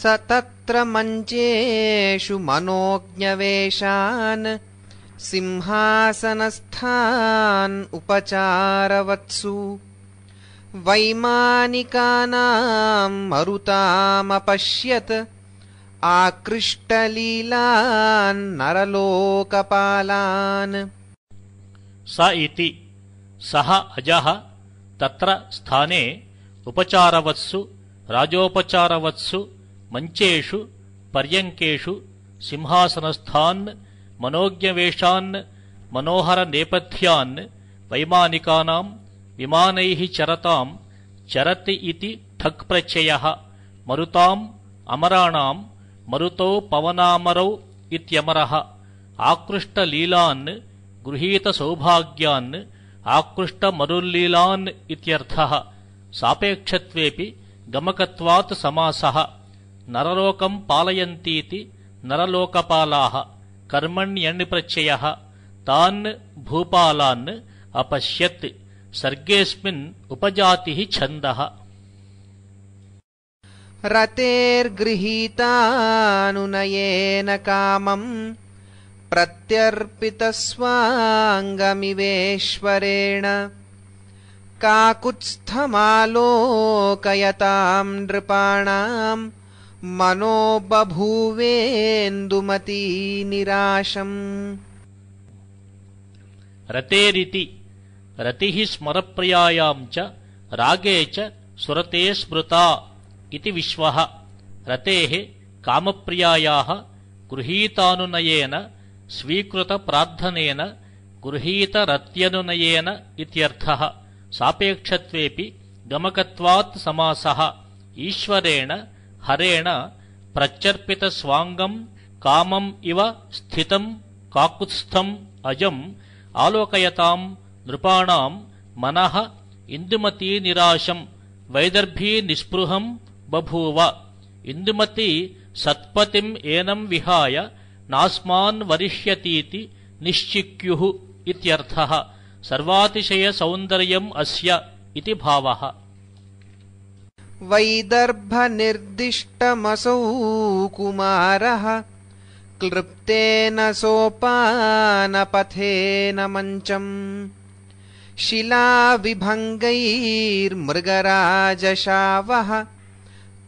स तत्र मञ्चेषु मनोज्ञवेषान् सिंहासनस्थान् उपचारवत्सु वैमानिकानाम् मरुतामपश्यत् आकृष्टलीलारलोकपालान् स इति सः अजः तत्र स्थाने उपचारवत्सु राजोपचारवत्सु मञ्चेषु पर्यङ्केषु सिंहासनस्थान् मनोज्ञवेषान् मनोहरनेपथ्यान् वैमानिकानाम् विमानैः चरताम् चरति इति ठक्प्रत्ययः मरुताम् अमराणाम् मरुतौ पवनामरौ इत्यमरः आकृष्टलीलान् गृहीतसौभाग्यान् आकृष्टमरुर्लीलान् इत्यर्थः सापेक्षत्वेऽपि गमकत्वात्समासः नरलोकम् पालयन्तीति नरलोकपालाः कर्मण्यण्प्रत्ययः तान् भूपालान् अपश्यत् सर्गेऽस्मिन् उपजातिः छन्दः रतेर्गृहीतानुनयेन कामम् प्रत्यर्पितस्वाङ्गमिवेश्वरेण काकुत्स्थमालोकयताम् नृपाणाम् बभूवेन्दुमती निराशम् रतेरिति रतिः स्मरप्रियायाम् च रागे च सुरते स्मृता इति विश्वः रतेः कामप्रियायाः गृहीतानुनयेन स्वीकृतप्रार्थनेन गृहीतरत्यनुनयेन इत्यर्थः सापेक्षत्वेऽपि समासः ईश्वरेण हरेण प्रत्यर्पितस्वाङ्गम् कामम् इव स्थितम् काकुत्स्थम् अजम् आलोकयताम् नृपाणाम् मनः इन्दुमती निराशम् वैदर्भीनिःस्पृहम् बभूव इन्दुमती सत्पतिम् एनम् विहाय वरिष्यतीति निश्चिक्युः इत्यर्थः सर्वातिशयसौन्दर्यम् अस्य इति भावः वैदर्भनिर्दिष्टमसौ कुमारः क्लृप्तेन सोपानपथेन मञ्चम् शिलाविभङ्गैर्मृगराजशावः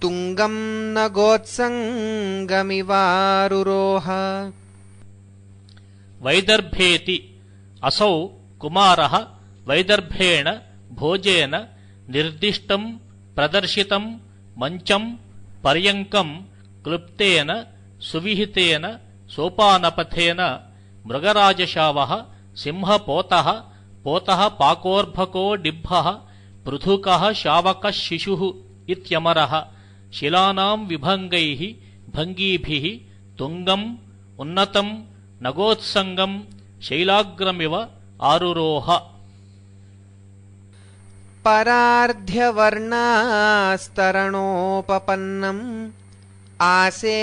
तुङ्गम् न गोत्सङ्गमिवारुरोह वैदर्भेति असौ कुमारः वैदर्भेण भोजेन निर्दिष्टम् ప్రదర్శితం మంచం పర్యంకం క్లుప్తేన సువిహితేన సోపానపథేన మృగరాజశావ సింహపోత పోత పాకోర్భకో డిబ్బ పృథుక శావక శిశు ఇమర శిలానాం విభంగై భంగీభి తుంగం ఉన్నతం నగోత్సంగం శైలాగ్రమివ ఆరురోహ परार्ध्यवर्णास्तरणोपपन्नम् आसे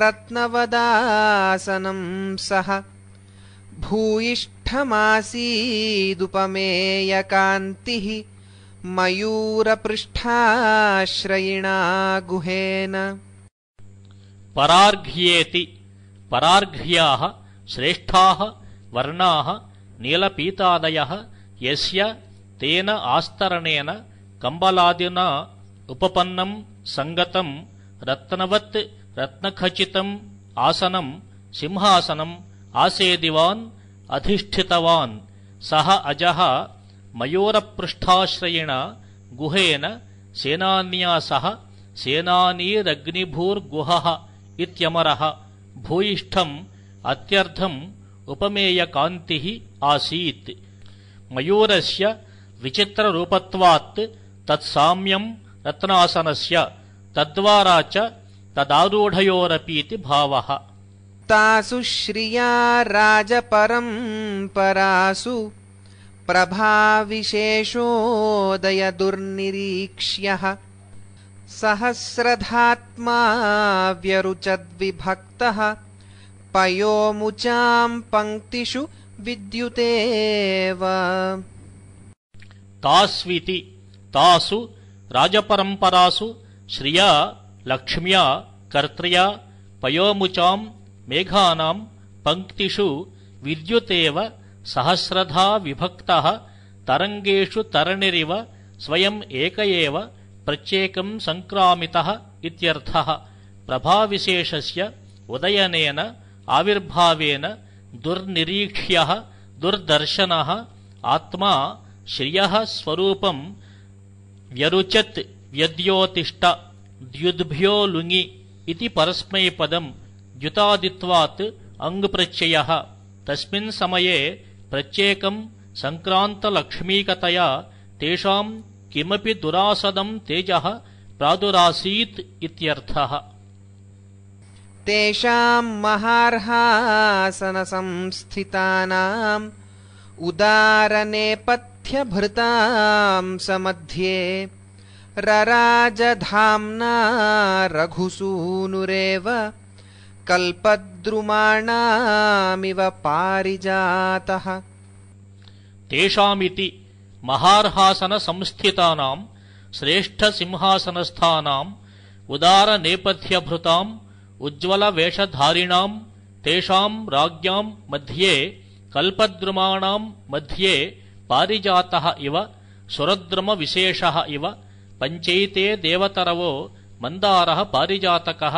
रत्नवदासनम् सः भूयिष्ठमासीदुपमेयकान्तिः मयूरपृष्ठाश्रयिणा गुहेन परार्घ्येति परार्घ्याः श्रेष्ठाः वर्णाः नीलपीतादयः यस्य तेन आस्तरणेन कम्बलादिना उपपन्नम् सङ्गतम् रत्नवत् रत्नखचितम् आसनम् सिंहासनम् आसेदिवान् अधिष्ठितवान् सः अजः मयूरपृष्ठाश्रयेण गुहेन सेनान्या सह सेनानीरग्निभूर्गुहः इत्यमरः भूयिष्ठम् अत्यर्थम् उपमेयकान्तिः आसीत् मयूरस्य विचित्ररूपत्वात् तत्साम्यम् रत्नासनस्य तद्वारा च तदारूढयोरपीति भावः तासु श्रिया राजपरम्परासु प्रभाविशेषोदयदुर्निरीक्ष्यः सहस्रधात्मा व्यरुचद्विभक्तः पयोमुचाम् पङ्क्तिषु विद्युतेव तास्विति तासु राजपरम्परासु श्रिया लक्ष्म्या कर्त्र्या पयोमुचाम् मेघानाम् पङ्क्तिषु विद्युतेव सहस्रधा विभक्तः तरङ्गेषु तरणिरिव स्वयम् एक एव प्रत्येकम् सङ्क्रामितः इत्यर्थः प्रभाविशेषस्य उदयनेन आविर्भावेन दुर्निरीक्ष्यः दुर्दर्शनः आत्मा श्रियः स्वरूपम् व्यरुचत् व्यद्योतिष्ठ द्युद्भ्यो लुङि इति परस्मैपदम् द्युतादित्वात् अङ्प्रत्ययः समये प्रत्येकम् सङ्क्रान्तलक्ष्मीकतया तेषाम् किमपि दुरासदम् तेजः प्रादुरासीत् इत्यर्थः तेषाम् महार्हासनसंस्थितानाम् उदारनेपथ्यभृताम् समध्ये रराजधाम्ना रघुसूनुरेव कल्पद्रुमाणामिव पारिजातः तेषामिति महार्हासनसंस्थितानाम् श्रेष्ठसिंहासनस्थानाम् उदारनेपथ्यभृताम् उज्ज्वलवेषधारिणाम् तेषाम् राज्ञाम् मध्ये कल्पद्रुमाणां मध्ये पारिजातः इव सुरद्रुमविशेषः इव पञ्चैते देवतरवो मन्दारः पारिजातकः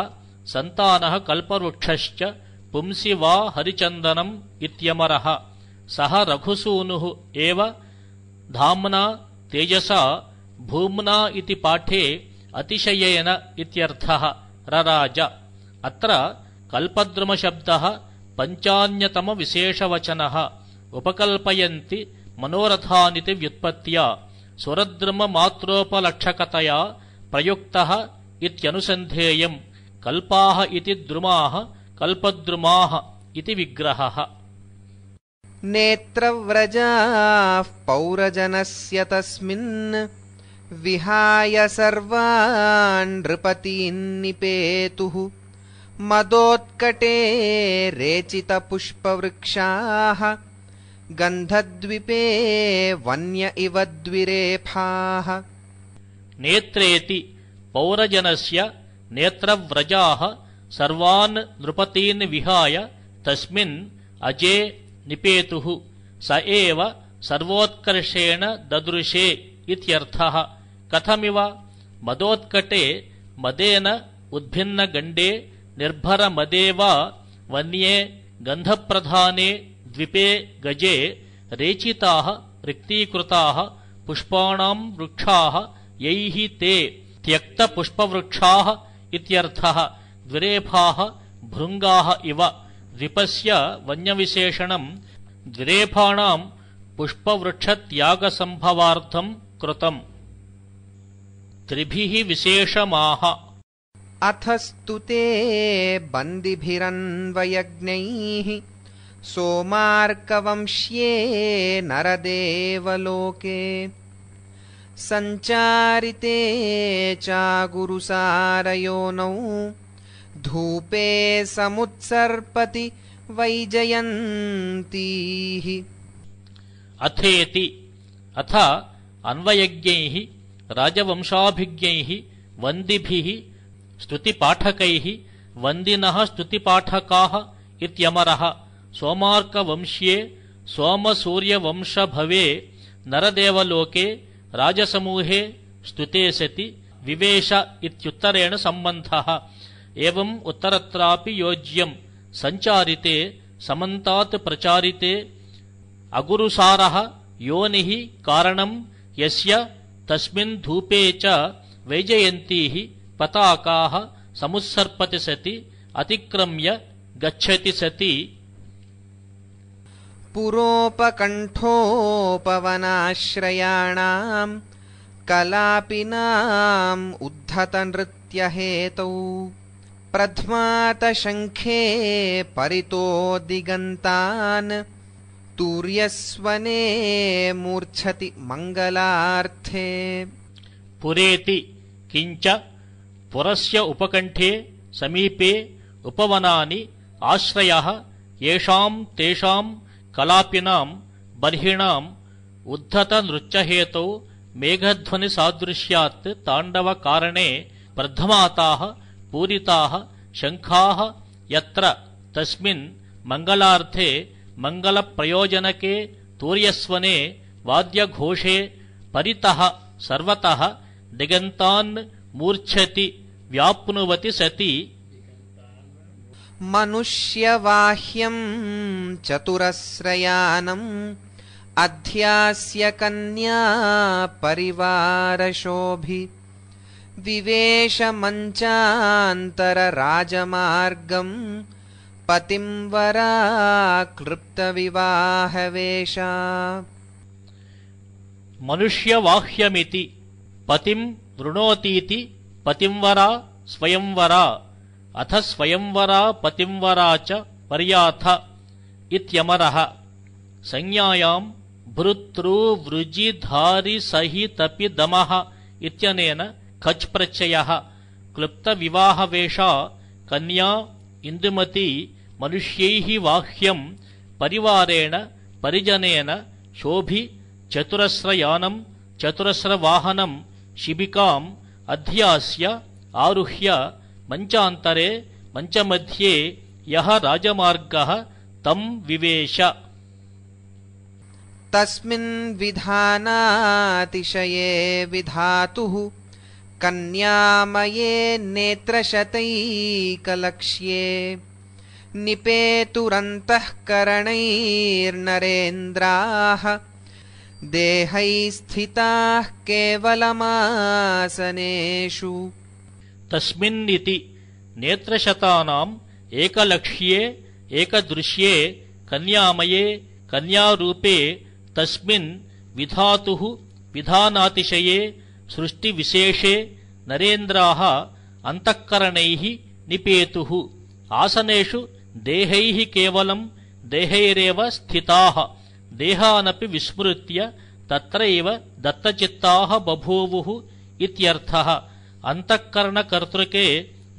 सन्तानः कल्पवृक्षश्च पुंसि वा हरिचन्दनम् इत्यमरः सः रघुसूनुः एव धाम्ना तेजसा भूम्ना इति पाठे अतिशयेन इत्यर्थः रराज अत्र कल्पद्रुमशब्दः पञ्चान्यतमविशेषवचनः उपकल्पयन्ति मनोरथानिति व्युत्पत्त्या सुरद्रुममात्रोपलक्षकतया प्रयुक्तः इत्यनुसन्धेयम् कल्पाः इति द्रुमाः कल्पद्रुमाः इति विग्रहः नेत्रव्रजाः पौरजनस्य तस्मिन् विहाय सर्वान्नृपतीन्निपेतुः मदोत्कटे रेचितपुष्पवृक्षाः गन्धद्विपे वन्य इव द्विरेफाः नेत्रेति पौरजनस्य नेत्रव्रजाः सर्वान् विहाय तस्मिन् अजे निपेतुः स एव सर्वोत्कर्षेण ददृशे इत्यर्थः कथमिव मदोत्कटे मदेन उद्भिन्नगण्डे निर्भर निर्भरमदेव वन्ये गंध प्रधाने द्विपे गजे रेचिता रिक्तीकृता पुष्पाणां वृक्षा यैः ते त्यक्तपुष्पवृक्षाः इत्यर्थः द्विरेफा भृंगा इव द्विपस्य वन्यविशेषणम् द्विरेफाणाम् पुष्पवृक्षत्यागसम्भवार्थम् कृतम् त्रिभिः विशेषमाह बन्दिभिरन्वयज्ञैः सोमार्कवंश्ये नरदेवलोके सञ्चारिते चागुरुसारयोनौ धूपे समुत्सर्पति वैजयन्तीः अथेति अथ अन्वयज्ञैः राजवंशाभिज्ञैः वन्दिभिः स्तुतिपाठकैः वन्दिनः स्तुतिपाठकाः इत्यमरः सोमार्कवंश्ये सोमसूर्यवंशभवे नरदेवलोके राजसमूहे स्तुते सति विवेश इत्युत्तरेण सम्बन्धः एवम् उत्तरत्रापि योज्यम् सञ्चारिते समन्तात् प्रचारिते अगुरुसारः योनिः कारणम् यस्य तस्मिन् धूपे च वैजयन्तीः पताकाः समुत्सर्पति सति अतिक्रम्य गच्छति सति पुरोपकण्ठोपवनाश्रयाणाम् कलापिनाम् उद्धतनृत्यहेतौ प्रध्वातशङ्खे परितो दिगन्तान् तुर्यस्वने मूर्च्छति मङ्गलार्थे पुरेति किञ्च पुरस्य उपकंठे समीपे उपवनानि आश्रयाः येषाम् तेषाम् कलापिनाम् बर्हिणाम् उद्धतनृत्यहेतौ मेघध्वनिसादृश्यात् ताण्डवकारणे प्रथमाताः पूरिताः शङ्खाः यत्र तस्मिन् मङ्गलार्थे मङ्गलप्रयोजनके तूर्यस्वने वाद्यघोषे परितः सर्वतः दिगन्तान् मूर्च्छति व्याप्नुवति सति मनुष्यवाह्यम् चतुरस्रयानम् कन्या परिवारशोभि विवेशमञ्चान्तरराजमार्गम् पतिम्वराक्लृप्तविवाहवेश मनुष्यवाह्यमिति पतिम् वृणोतीति पतिंवरा स्वयंवरा अथ स्वयंवरा पतिंवरा च पर्याथ इत्यमरः सञ्ज्ञायाम् दमः इत्यनेन खच्प्रत्ययः क्लृप्तविवाहवेषा कन्या इन्दुमती मनुष्यैः वाह्यम् परिवारेण परिजनेन शोभि चतुरस्रयानम् चतुरस्रवाहनम् शिबिकाम् अध्यास्य आरुह्य मञ्चान्तरे मञ्चमध्ये यः राजमार्गः तम् विवेश विधानातिशये विधातुः कन्यामये नेत्रशतैकलक्ष्ये निपेतुरन्तःकरणैर्नरेन्द्राः तस्मिन्निति नेत्रशतानाम् एकलक्ष्ये एकदृश्ये कन्यामये कन्यारूपे तस्मिन् विधातुः विधानातिशये सृष्टिविशेषे नरेन्द्राः अन्तःकरणैः निपेतुः आसनेषु देहैः केवलम् देहैरेव स्थिताः देहानपि विस्मृत्य तत्रैव दत्तचित्ताः बभूवुः इत्यर्थः अन्तःकरणकर्तृके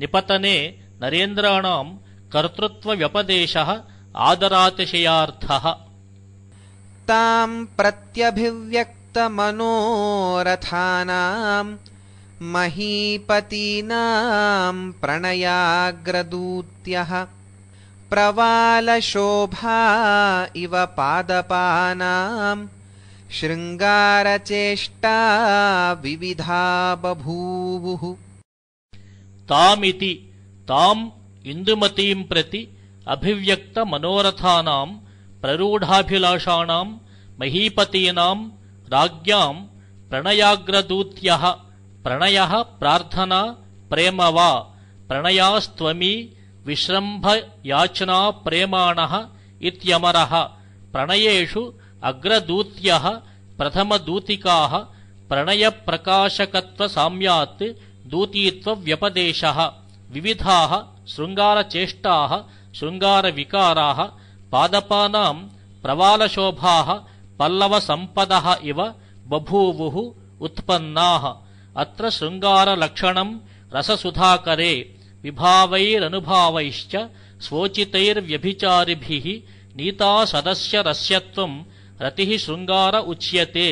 निपतने नरेन्द्राणाम् कर्तृत्वव्यपदेशः आदरातिशयार्थः ताम् प्रत्यभिव्यक्तमनोरथानाम् महीपतीनाम् प्रणयाग्रदूत्यः प्रवालशोभा इव पादपानाम् शृङ्गारचेष्टा विविधा बभूवुः तामिति ताम् इन्दुमतीम् प्रति अभिव्यक्तमनोरथानाम् प्ररूढाभिलाषाणाम् महीपतीनाम् राज्ञाम् प्रणयाग्रदूत्यः प्रणयः प्रार्थना प्रेम वा प्रणयास्त्वमी विश्रम्भयाच्ञाप्रेमाणः इत्यमरः प्रणयेषु अग्रदूत्यः प्रथमदूतिकाः प्रणयप्रकाशकत्वसाम्यात् दूतीत्वव्यपदेशः विविधाः शृङ्गारचेष्टाः शृङ्गारविकाराः पादपानाम् प्रवालशोभाः पल्लवसम्पदः इव बभूवुः उत्पन्नाः अत्र शृङ्गारलक्षणम् रससुधाकरे విభావైరనుభావైశ్చ స్వోచితైర్వ్యభిచారిభిః నీతా సదస్య రస్యత్వం రతి శృంగార ఉచ్యతే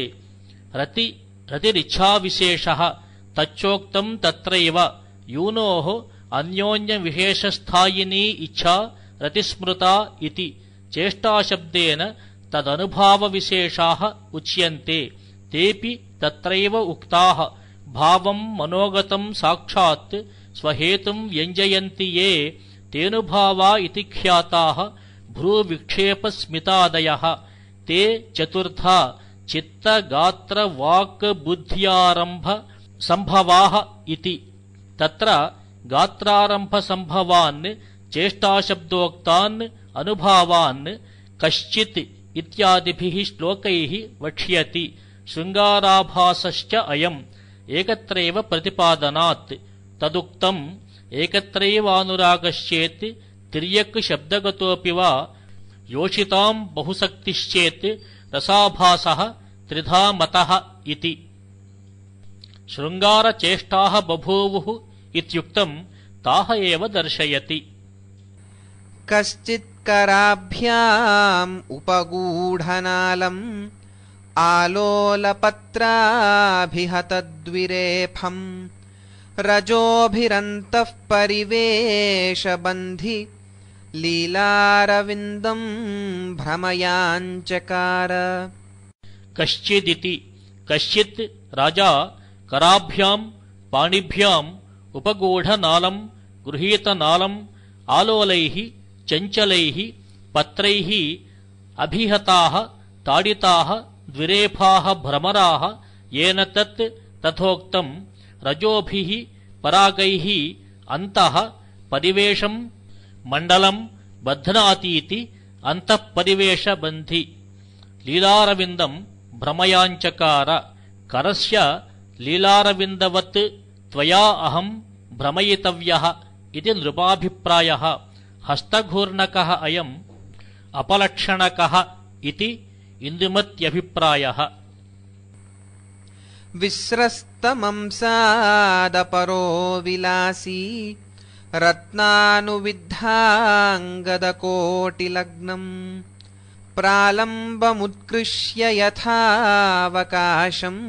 రతి రతిరిచ్ఛావిశేషः తచ్చోక్తం తత్రైవ అన్యోన్య అన్యోన్యవిశేషస్థాయినీ ఇచ్ఛా రతిస్మృత ఇది చేష్టాశబ్దేన తదనుభావ విశేషా ఉచ్యంతే తేపి తత్రైవ ఉక్తాः భావం మనోగతం సాక్షాత్ स्वहेतुम् व्यञ्जयन्ति ये तेऽनुभावा इति ख्याताः भ्रूविक्षेपस्मितादयः ते चतुर्था चित्तगात्रवाक्बुद्ध्यारम्भसम्भवाः इति तत्र गात्रारम्भसम्भवान् चेष्टाशब्दोक्तान् अनुभावान् कश्चित् इत्यादिभिः श्लोकैः वक्ष्यति श्रृङ्गाराभासश्च अयम् एकत्रैव प्रतिपादनात् तदुक्तम् एकत्रैवानुरागश्चेत् शब्दगतोऽपि वा योषिताम् बहुसक्तिश्चेत् रसाभासः त्रिधा मतः इति शृङ्गारचेष्टाः बभूवुः इत्युक्तम् ताः एव दर्शयति कश्चित्कराभ्याम् उपगूढनालम् आलोलपत्राभिहतद्विरेफम् परिवेशबन्धि लीलारविन्दम् भ्रमयाञ्चकार कश्चिदिति कश्चित् राजा कराभ्याम् पाणिभ्याम् उपगूढनालम् गृहीतनालम् आलोलैः चञ्चलैः पत्रैः अभिहताः ताडिताः द्विरेफाः भ्रमराः येन तत् तथोक्तम् रजोभिः परागैः अन्तः परिवेषम् मण्डलम् बध्नातीति अन्तःपरिवेषबन्धि लीलारविन्दम् भ्रमयाञ्चकार करस्य लीलारविन्दवत् त्वया अहम् भ्रमयितव्यः इति नृपाभिप्रायः हस्तघूर्णकः अयम् अपलक्षणकः इति इन्दुमत्यभिप्रायः विस्रस् मंसादपरो विलासी रत्नानुविद्धाङ्गदकोटिलग्नम् प्रालम्बमुत्कृष्य यथावकाशम्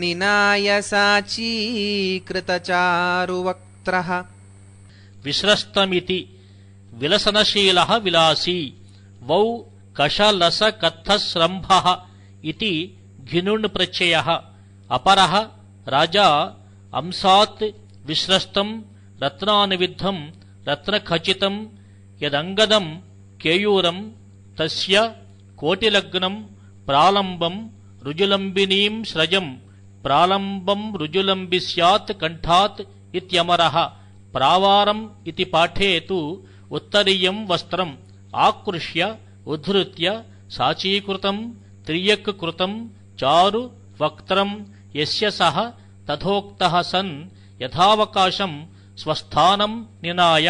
निनायसाचीकृतचारुवक्त्रः विस्रस्तमिति विलसनशीलः विलासी वौ कषलसकत्थस्रम्भः इति घिनुण्प्रत्ययः अपरः राजा अंसात् विस्रस्तम् रत्नानुविद्धम् रत्नखचितम् यदङ्गदम् केयूरम् तस्य कोटिलग्नम् प्रालम्बम् ऋजुलम्बिनीम् स्रजम् प्रालम्बम् ऋजुलम्बि स्यात् कण्ठात् इत्यमरः प्रावारम् इति पाठे तु उत्तरीयम् वस्त्रम् आकृष्य उद्धृत्य साचीकृतम् कृतम् चारु वक्त्रम् यस्य सः तथोक्तः सन् यथावकाशम् स्वस्थानम् निनाय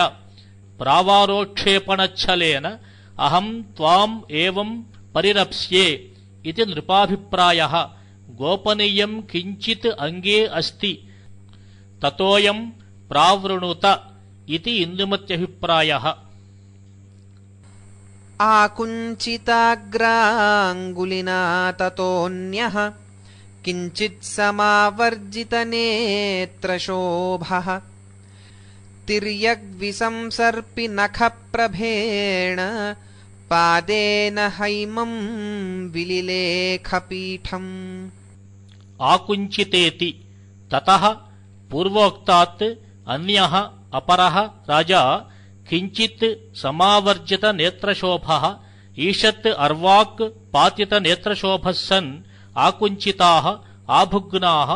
प्रावारोक्षेपणच्छलेन अहम् त्वाम् एवम् परिरप्स्ये इति नृपाभिप्रायः गोपनीयम् किञ्चित् अङ्गे अस्ति ततोऽयम् प्रावृणुत इति इन्दुमत्यभिप्रायः आकुञ्चिताग्राङ्गुलिना ततोऽन्यः किञ्चित्समावर्जितनेत्रशोभः तिर्यग्विसंसर्पि नखप्रभेण पादेन हैमम् विलिलेखपीठम् आकुञ्चितेति ततः पूर्वोक्तात् अन्यः अपरः राजा किञ्चित् समावर्जितनेत्रशोभः ईषत् अर्वाक् पातितनेत्रशोभः सन् आकुञ्चिताः आभुग्नाः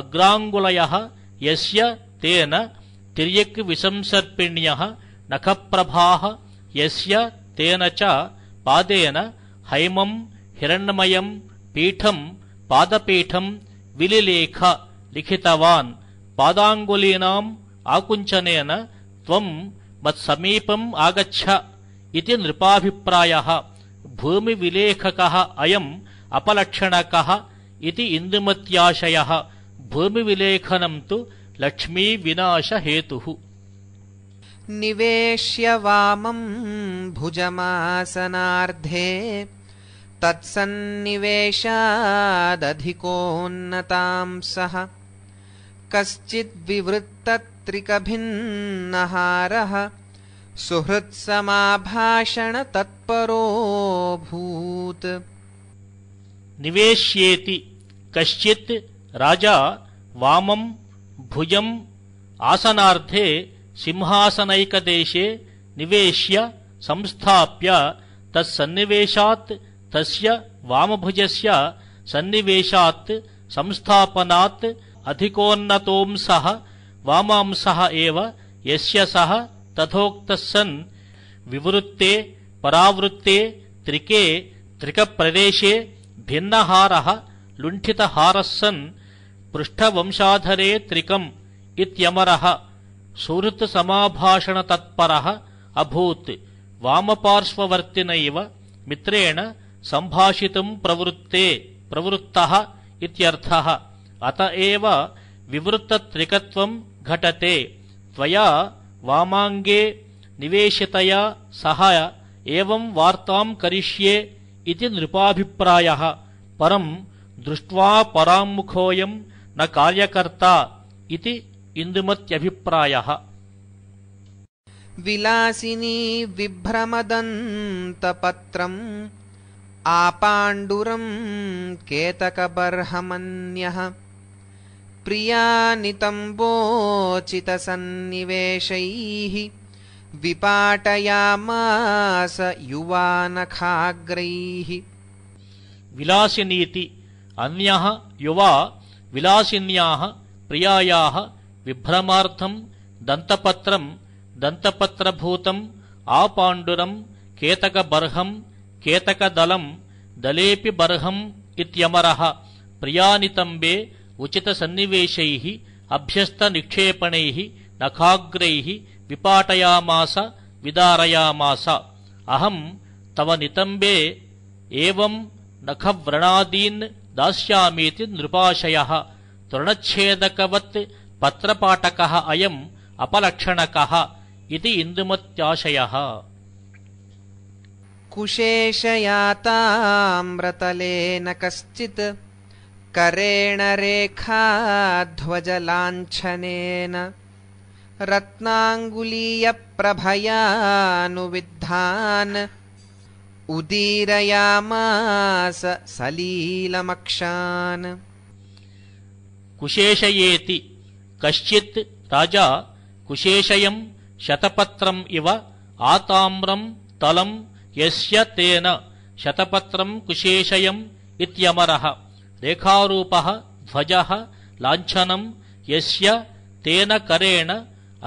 अग्राङ्गुलयः यस्य तेन तिर्यक्विसंसर्पिण्यः नखप्रभाः यस्य तेन च पादेन हैमम् हिरण्मयम् पीठम् पादपीठम् विलिलेख लिखितवान् पादाङ्गुलीनाम् आकुञ्चनेन त्वम् मत्समीपम् आगच्छ इति नृपाभिप्रायः भूमिविलेखकः अयम् अपलक्षणकः इति इन्दुमत्याशयः भूमिविलेखनम् तु लक्ष्मीविनाशहेतुः निवेश्य वामम् भुजमासनार्धे तत्सन्निवेशादधिकोन्नताम् सः कश्चिद्विवृत्तत्रिकभिन्नहारः सुहृत्समाभाषणतत्परोऽभूत् निवेश्येति कश्चित् राजा वामम् भुजम् आसनार्थे सिंहासनैकदेशे निवेश्य संस्थाप्य तत्सन्निवेशात् तस्य वामभुजस्य सन्निवेशात् संस्थापनात् अधिकोन्नतोंसः वामांसः एव यस्य सः तथोक्तः विवृत्ते परावृत्ते त्रिके त्रिकप्रदेशे भिन्नहारः लुण्ठितहारः सन् पृष्ठवंशाधरे त्रिकम् इत्यमरः सुहृत्समाभाषणतत्परः अभूत् वामपार्श्ववर्तिनैव मित्रेण सम्भाषितुम् प्रवृत्ते प्रवृत्तः इत्यर्थः अत एव विवृत्तत्रिकत्वम् घटते त्वया वामाङ्गे निवेशितया सह एवम् वार्ताम् करिष्ये इति नृपाभिप्रायः परम् दृष्ट्वा पराङ्मुखोऽयम् न कार्यकर्ता इति इन्दुमत्यभिप्रायः विलासिनी विभ्रमदन्तपत्रम् आपाण्डुरम् केतकबर्हमन्यः प्रिया नितम्बोचितसन्निवेशैः विपाटयामास युवानखाग्रैः विलासिनीति अन्यः युवा विलासिन्याः प्रियायाः विभ्रमार्थम् दन्तपत्रम् दन्तपत्रभूतम् आपाण्डुरम् केतकबर्हम् केतकदलम् दलेऽपि बर्हम् इत्यमरः प्रियानितम्बे उचितसन्निवेशैः अभ्यस्तनिक्षेपणैः नखाग्रैः विपाटयामास विदारयामास अहम् तव नितम्बे एवम् नखव्रणादीन् दास्यामीति नृपाशयः तृणच्छेदकवत् पत्रपाटकः अयम् अपलक्षणकः इति इन्दुमत्याशयः कुशेशयाताम्रतलेन कश्चित् करेण रेखाध्वजलाञ्छनेन रत्नाङ्गुलीयप्रभयानुविद्धान् उदीरयामास सलीलमक्षान् कुशेषयेति कश्चित् राजा कुशेशयम् शतपत्रम् इव आताम्रम् तलम् यस्य तेन शतपत्रम् कुशेषयम् इत्यमरः रेखारूपः ध्वजः लाञ्छनम् यस्य तेन करेण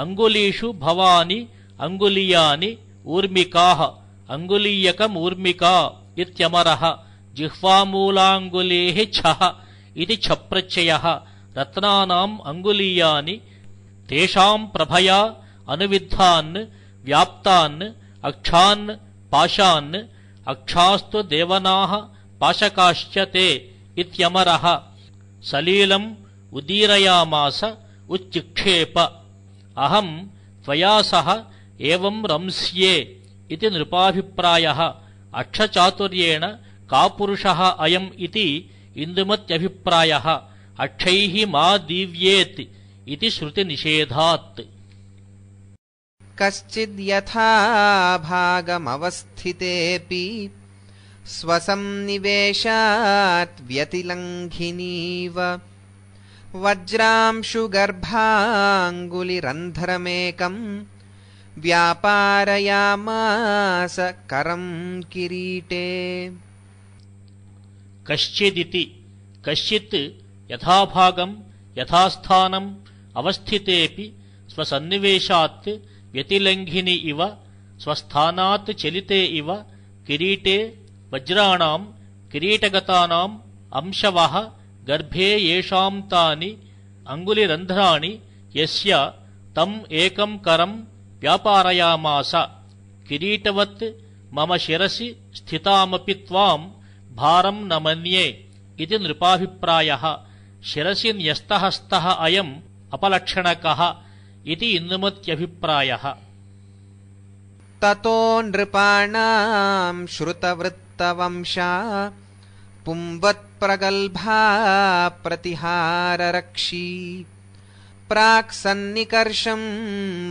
अङ्गुलीषु भवानि अङ्गुलीयानि ऊर्मिकाः अङ्गुलीयकमूर्मिका इत्यमरः जिह्वामूलाङ्गुलेः छः इति छप्रत्ययः रत्नानाम् अङ्गुलीयानि तेषाम् प्रभया अनुविद्धान् व्याप्तान् अक्षान् पाशान् अक्षास्तु देवनाः पाशकाश्च ते इत्यमरः सलीलम् उदीरयामास उच्चिक्षेप अहम् त्वया सह एवम् रंस्ये इति नृपाभिप्रायः अक्षचातुर्येण कापुरुषः अयम् इति इन्दुमत्यभिप्रायः अक्षैः मा दीव्येत् इति श्रुतिनिषेधात् कश्चिद्यथाभागमवस्थितेऽपि स्वसंनिवेशात् व्यतिलङ्घिनीव वज्रांशुगर्भाङ्गुलिरन्ध्रमेकम् व्यापारयामास करम् किरीटे कश्चिदिति कश्चित् यथाभागम् यथास्थानम् अवस्थितेऽपि स्वसन्निवेशात् व्यतिलङ्घिनि इव स्वस्थानात् चलिते इव किरीटे वज्राणाम् किरीटगतानाम् अंशवः गर्भे येषाम् तानि अङ्गुलिरन्ध्राणि यस्य तम् एकम् करम् व्यापारयामास किरीटवत् मम शिरसि स्थितामपि त्वाम् भारम् न मन्ये इति नृपाभिप्रायः शिरसि न्यस्तहस्तः अयम् अपलक्षणकः इति इन्दुमत्यभिप्रायः ततो नृपाणाम् श्रुतवृत्तवंशा प्रगल्भा प्रतिहाररक्षी प्राक्सन्निकर्षम्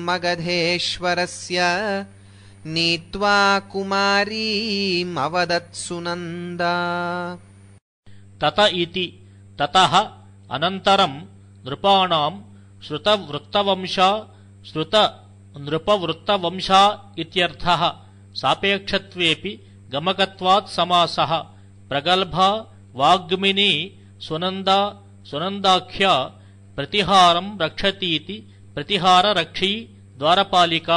मगधेश्वरस्य नीत्वा कुमारीमवदत्सुनन्दा तत इति ततः अनन्तरम् नृपाणाम् श्रुतवृत्तवंशा श्रुतनृपवृत्तवंशा इत्यर्थः सापेक्षत्वेऽपि समासः प्रगल्भा వాగ్మిని సునంద సునందాఖ్య ప్రతిహారం రక్షతీతి ప్రతిహార రక్షి ద్వారపాలిక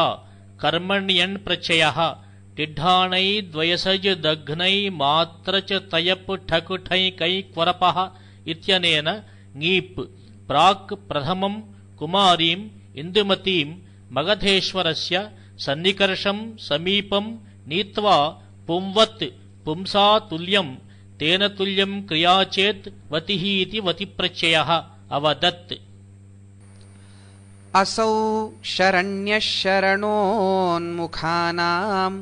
కర్మణ్యన్ ప్రత్యయ టిడ్ఢాణై ద్వయసజ దఘ్నై మాత్రచ తయప్ ఠక్ ఠై కై క్వరపః ఇత్యనేన ङीप् प्राक् प्रथमं कुमारीम् इन्दुमतीं मगधेश्वरस्य सन्निकर्षं समीपं नीत्वा पुंवत् पुंसातुल्यं तेन तुल्यम् क्रिया चेत् वतिः इति वतिप्रत्ययः अवदत् असौ शरण्यः शरणोन्मुखानाम्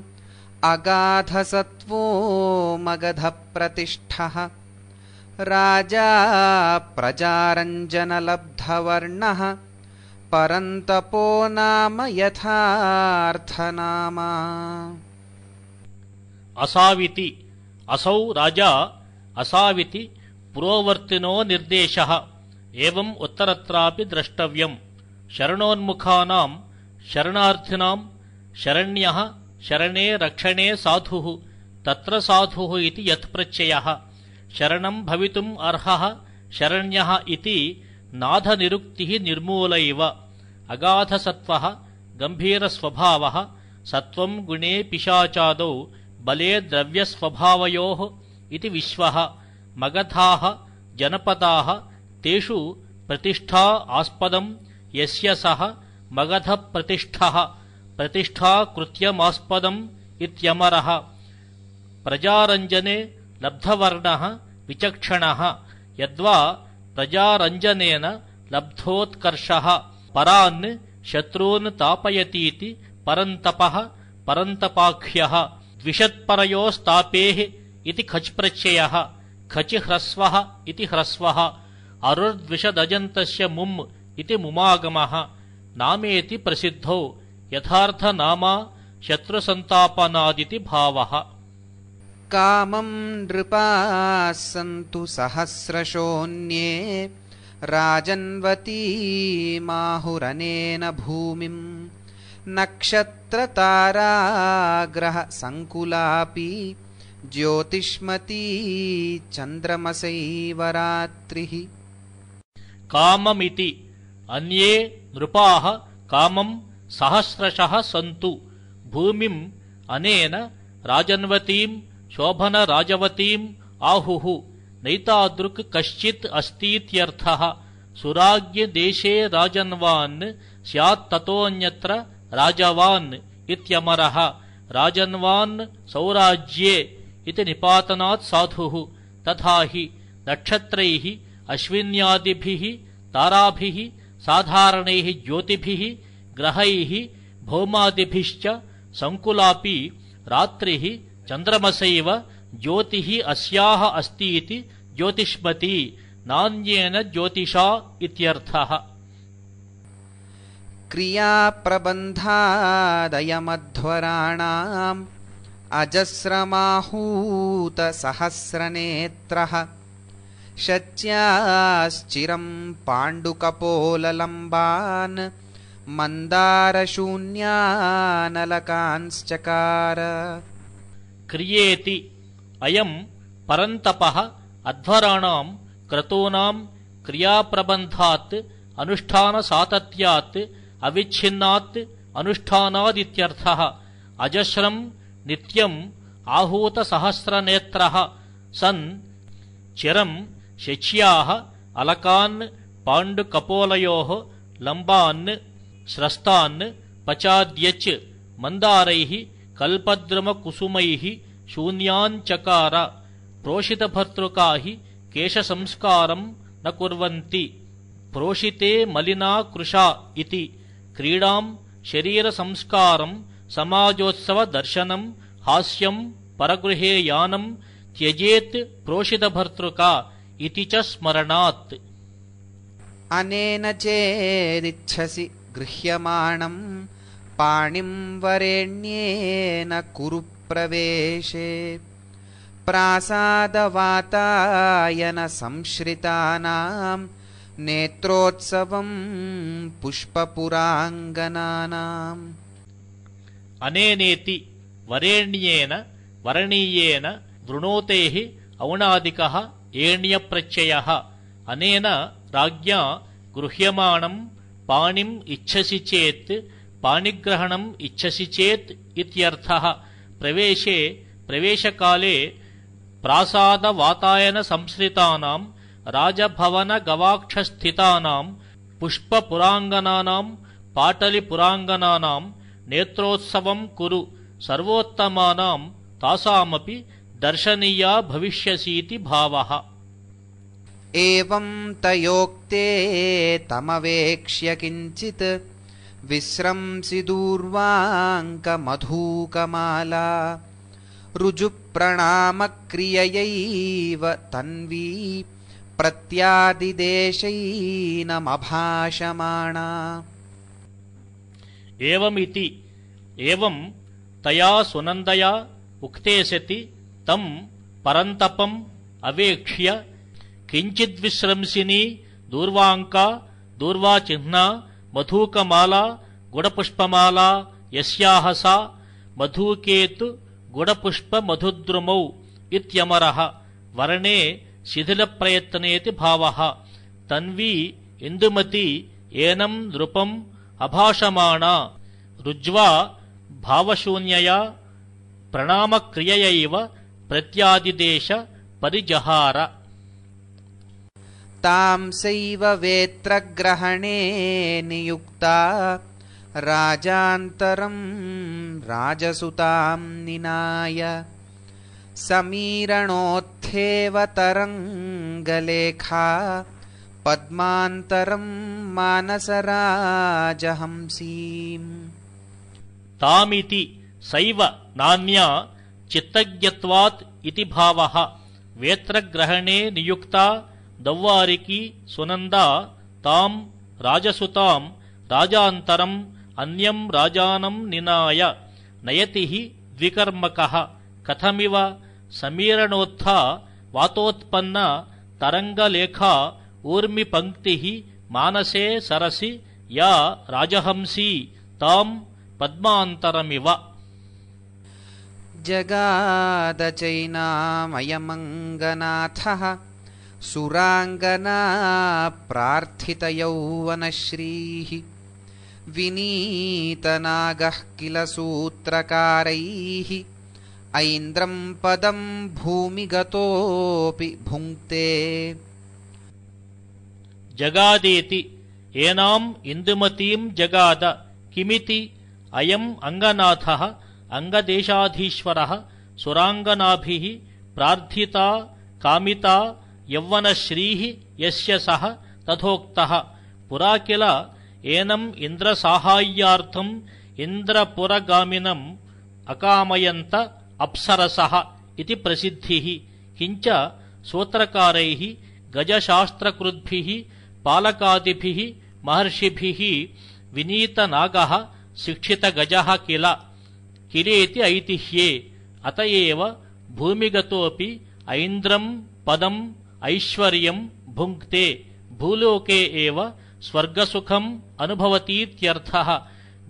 अगाधसत्त्वोमगधप्रतिष्ठः राजा प्रजारञ्जनलब्धवर्णः परन्तपो नाम यथार्थनामा असाविति అసౌ రాజా అసావితి పురోవర్తినో నిర్దేశ ఏం ఉత్తరత్రాపి ద్రష్టవ్యం శరణోన్ముఖానాం శరణార్థినాం శరణ్య శరణే రక్షణే సాధు తత్ర సాధు ఇది యత్ప్రత్యయ శరణం భవితుం అర్హ శరణ్య ఇది నాథనిరుక్తి నిర్మూలైవ అగాధసత్వ గంభీరస్వభావ సత్వం గుణే పిశాచాదౌ बले द्रव्यस्वभावयोः इति विश्वः मगधाः जनपदाः तेषु प्रतिष्ठा आस्पदम् यस्य सः मगधप्रतिष्ठः प्रतिष्ठाकृत्यमास्पदम् इत्यमरः प्रजारञ्जने लब्धवर्णः विचक्षणः यद्वा प्रजारञ्जनेन लब्धोत्कर्षः परान् तापयतीति परन्तपः परन्तपाख्यः द्विषत्परयोस्तापेः इति प्रत्ययः खचि ह्रस्वः इति ह्रस्वः अरुर्द्विषदजन्तस्य मुम् इति मुमागमः नामेति प्रसिद्धौ यथार्थनामा शत्रुसन्तापनादिति भावः कामम् नृपाः सन्तु सहस्रशोऽन्ये राजन्वतीमाहुरनेन भूमिम् नक्षत्रताराग्रहसङ्कुलापि ज्योतिष्मती चन्द्रमसैव रात्रिः काममिति अन्ये नृपाः कामम् सहस्रशः सन्तु भूमिम् अनेन राजन्वतीम् शोभनराजवतीम् आहुः नैतादृक् कश्चित् अस्तीत्यर्थः सुरागि देशे राजन्वान् स्यात्ततोऽन्यत्र राजवान् इत्यमरः राजन्वान् सौराज्ये इति निपातनात् साधुः तथा हि नक्षत्रैः अश्विन्यादिभिः ताराभिः साधारणैः ज्योतिभिः ग्रहैः भौमादिभिश्च सङ्कुलापि रात्रिः चन्द्रमसैव ज्योतिः अस्याः अस्ति ज्योतिष्मती नान्येन ज्योतिषा इत्यर्थः क्रियाप्रबन्धादयमध्वराणाम् अजस्रमाहूतसहस्रनेत्रः शच्याश्चिरम् पाण्डुकपोललम्बान् मन्दारशून्यानलकांश्चकार क्रियेति अयम् परन्तपः अध्वराणाम् क्रतूनाम् क्रियाप्रबन्धात् अनुष्ठानसातत्यात् అవిచ్ఛిన్నాత్ అనుష్ఠానాదిత్యర్థ అజశ్రం నిత్యం ఆహూత సహస్రనేత్ర సన్ చిరం శచ్యా అలకాన్ పాండుకపోలయో లంబాన్ స్రస్తాన్ పచాద్యచ్ మందారై కల్పద్రమకుసుమై శూన్యాంచకార ప్రోషితభర్తృకా హి కేశసంస్కారం న ప్రోషితే మలినా కృషా ఇతి क्रीडाम् शरीरसंस्कारम् समाजोत्सवदर्शनम् हास्यम् परगृहे यानम् त्यजेत् प्रोषितभर्तृका इति च स्मरणात् अनेन चेदिच्छसि गृह्यमाणम् पाणिम्वरेण्येन कुरु प्रवेशे प्रासादवातायनसंश्रितानाम् नेत्रोत्सवं पुष्पपुराङ्गनानाम् अनेनेति वरेण्येन वरणीयेन वृणोतेः औणादिकः एण्यप्रत्ययः अनेन राज्ञा गृह्यमाणम् पाणिम् इच्छसि चेत् पाणिग्रहणम् इच्छसि चेत् इत्यर्थः प्रवेशे प्रवेशकाले प्रासादवातायनसंश्रितानाम् राजभवनगवाक्षस्थितानाम् पुष्पपुराङ्गनानाम् पाटलिपुराङ्गनानाम् नेत्रोत्सवम् कुरु सर्वोत्तमानाम् तासामपि दर्शनीया भविष्यसीति भावः एवम् तयोक्ते तमवेक्ष्य किञ्चित् विस्रंसि दूर्वाङ्कमधूकमाला रुजुप्रणामक्रिययैव तन्वी ప్రత్యాదిదేశైనమభాషమాణా ఏవమితి ఏవం తయా సునందయా ఉక్తే సతి తం పరంతపం అవేక్ష్య కించిద్విశ్రంసిని దూర్వాంకా దూర్వాచిహ్న మధూకమాల గుడపుష్పమాలా యస్యాహ సా మధూకేతు గుడపుష్పమధుద్రుమౌ ఇత్యమర వర్ణే शिथिलप्रयत्नेति भावः तन्वी इन्दुमती एनम् नृपम् अभाषमाणा रुज्वा भावशून्यया प्रणामक्रिययैव प्रत्यादिदेश परिजहार सैव वेत्रग्रहणे नियुक्ता राजान्तरम् राजसुताम् निनाय समीरणोत्थेऽवतरङ्गलेखा पद्मान्तरम् मानसराजहंसीम् तामिति सैव नान्या चित्तज्ञत्वात् इति भावः वेत्रग्रहणे नियुक्ता दौवारिकी सुनन्दा ताम् राजसुताम् राजान्तरम् अन्यम् राजानम् निनाय नयतिः द्विकर्मकः कथमिव समीरणोत्था वातोत्पन्ना तरङ्गलेखा ऊर्मिपङ्क्तिः मानसे सरसि या राजहंसी ताम् पद्मान्तरमिव जगादचैनामयमङ्गनाथः सुराङ्गनाप्रार्थितयौवनश्रीः विनीतनागः किल सूत्रकारैः पदं जगादेति एनाम् इन्दुमतीम् जगाद किमिति अयम् अङ्गनाथः अङ्गदेशाधीश्वरः सुराङ्गनाभिः प्रार्थिता कामिता यौवनश्रीः यस्य सः तथोक्तः पुरा किल एनम् इन्द्रसाहाय्यार्थम् इन्द्रपुरगामिनम् अकामयन्त अप्सरसः इति प्रसिद्धिः किञ्च सूत्रकारैः गजशास्त्रकृद्भिः पालकादिभिः महर्षिभिः विनीतनागः शिक्षितगजः किल किलेति ऐतिह्ये अत एव भूमिगतोऽपि ऐन्द्रम् पदम् ऐश्वर्यम् भुङ्क्ते भूलोके एव स्वर्गसुखम् अनुभवतीत्यर्थः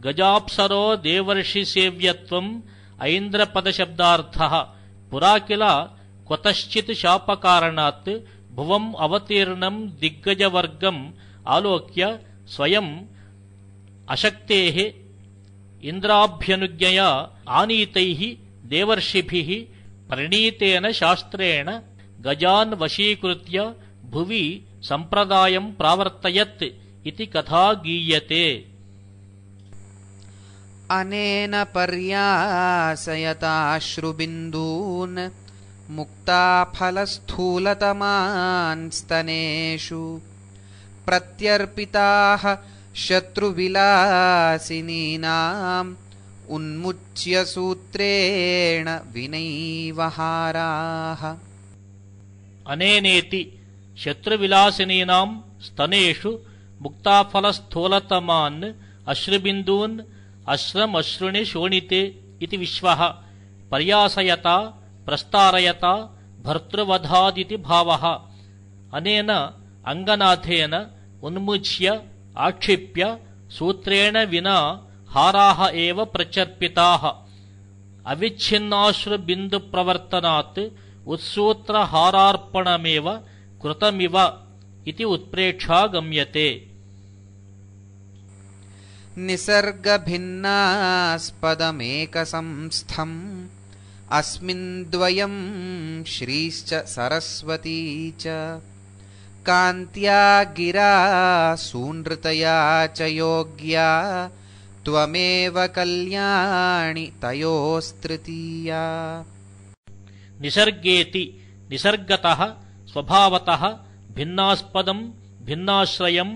गजाप्सरो देवर्षिसेव्यत्वम् ऐन्द्रपदशब्दार्थः पुरा किल कुतश्चित् शापकारणात् भुवम् अवतीर्णम् दिग्गजवर्गम् आलोक्य स्वयम् अशक्तेः इन्द्राभ्यनुज्ञया आनीतैः देवर्षिभिः प्रणीतेन शास्त्रेण वशीकृत्य भुवि सम्प्रदायम् प्रावर्तयत् इति कथा गीयते अनेन पर्यासयताश्रुबिन्दून् मुक्ताफलस्थूलतमान्स्तनेषु प्रत्यर्पिताः शत्रुविलासिनीनाम् उन्मुच्यसूत्रेण सूत्रेण विनैवहाराः अनेनेति शत्रुविलासिनीनाम् स्तनेषु मुक्ताफलस्थूलतमान् अश्रुबिन्दून् अश्रुणि शोणिते इति विश्वः पर्यासयता प्रस्तारयता भर्तृवधादिति भावः अनेन अङ्गनाथेन उन्मुच्य आक्षिप्य सूत्रेण विना हाराः एव प्रत्यर्पिताः अविच्छिन्नाश्रुबिन्दुप्रवर्तनात् उत्सूत्रहारार्पणमेव कृतमिव इति उत्प्रेक्षा गम्यते निसर्गभिन्नास्पदमेकसंस्थम् अस्मिन्द्वयम् श्रीश्च सरस्वती च कान्त्या गिरा सूनृतया च योग्या त्वमेव कल्याणि तयोस्तृतीया निसर्गेति निसर्गतः स्वभावतः भिन्नास्पदम् भिन्नाश्रयम्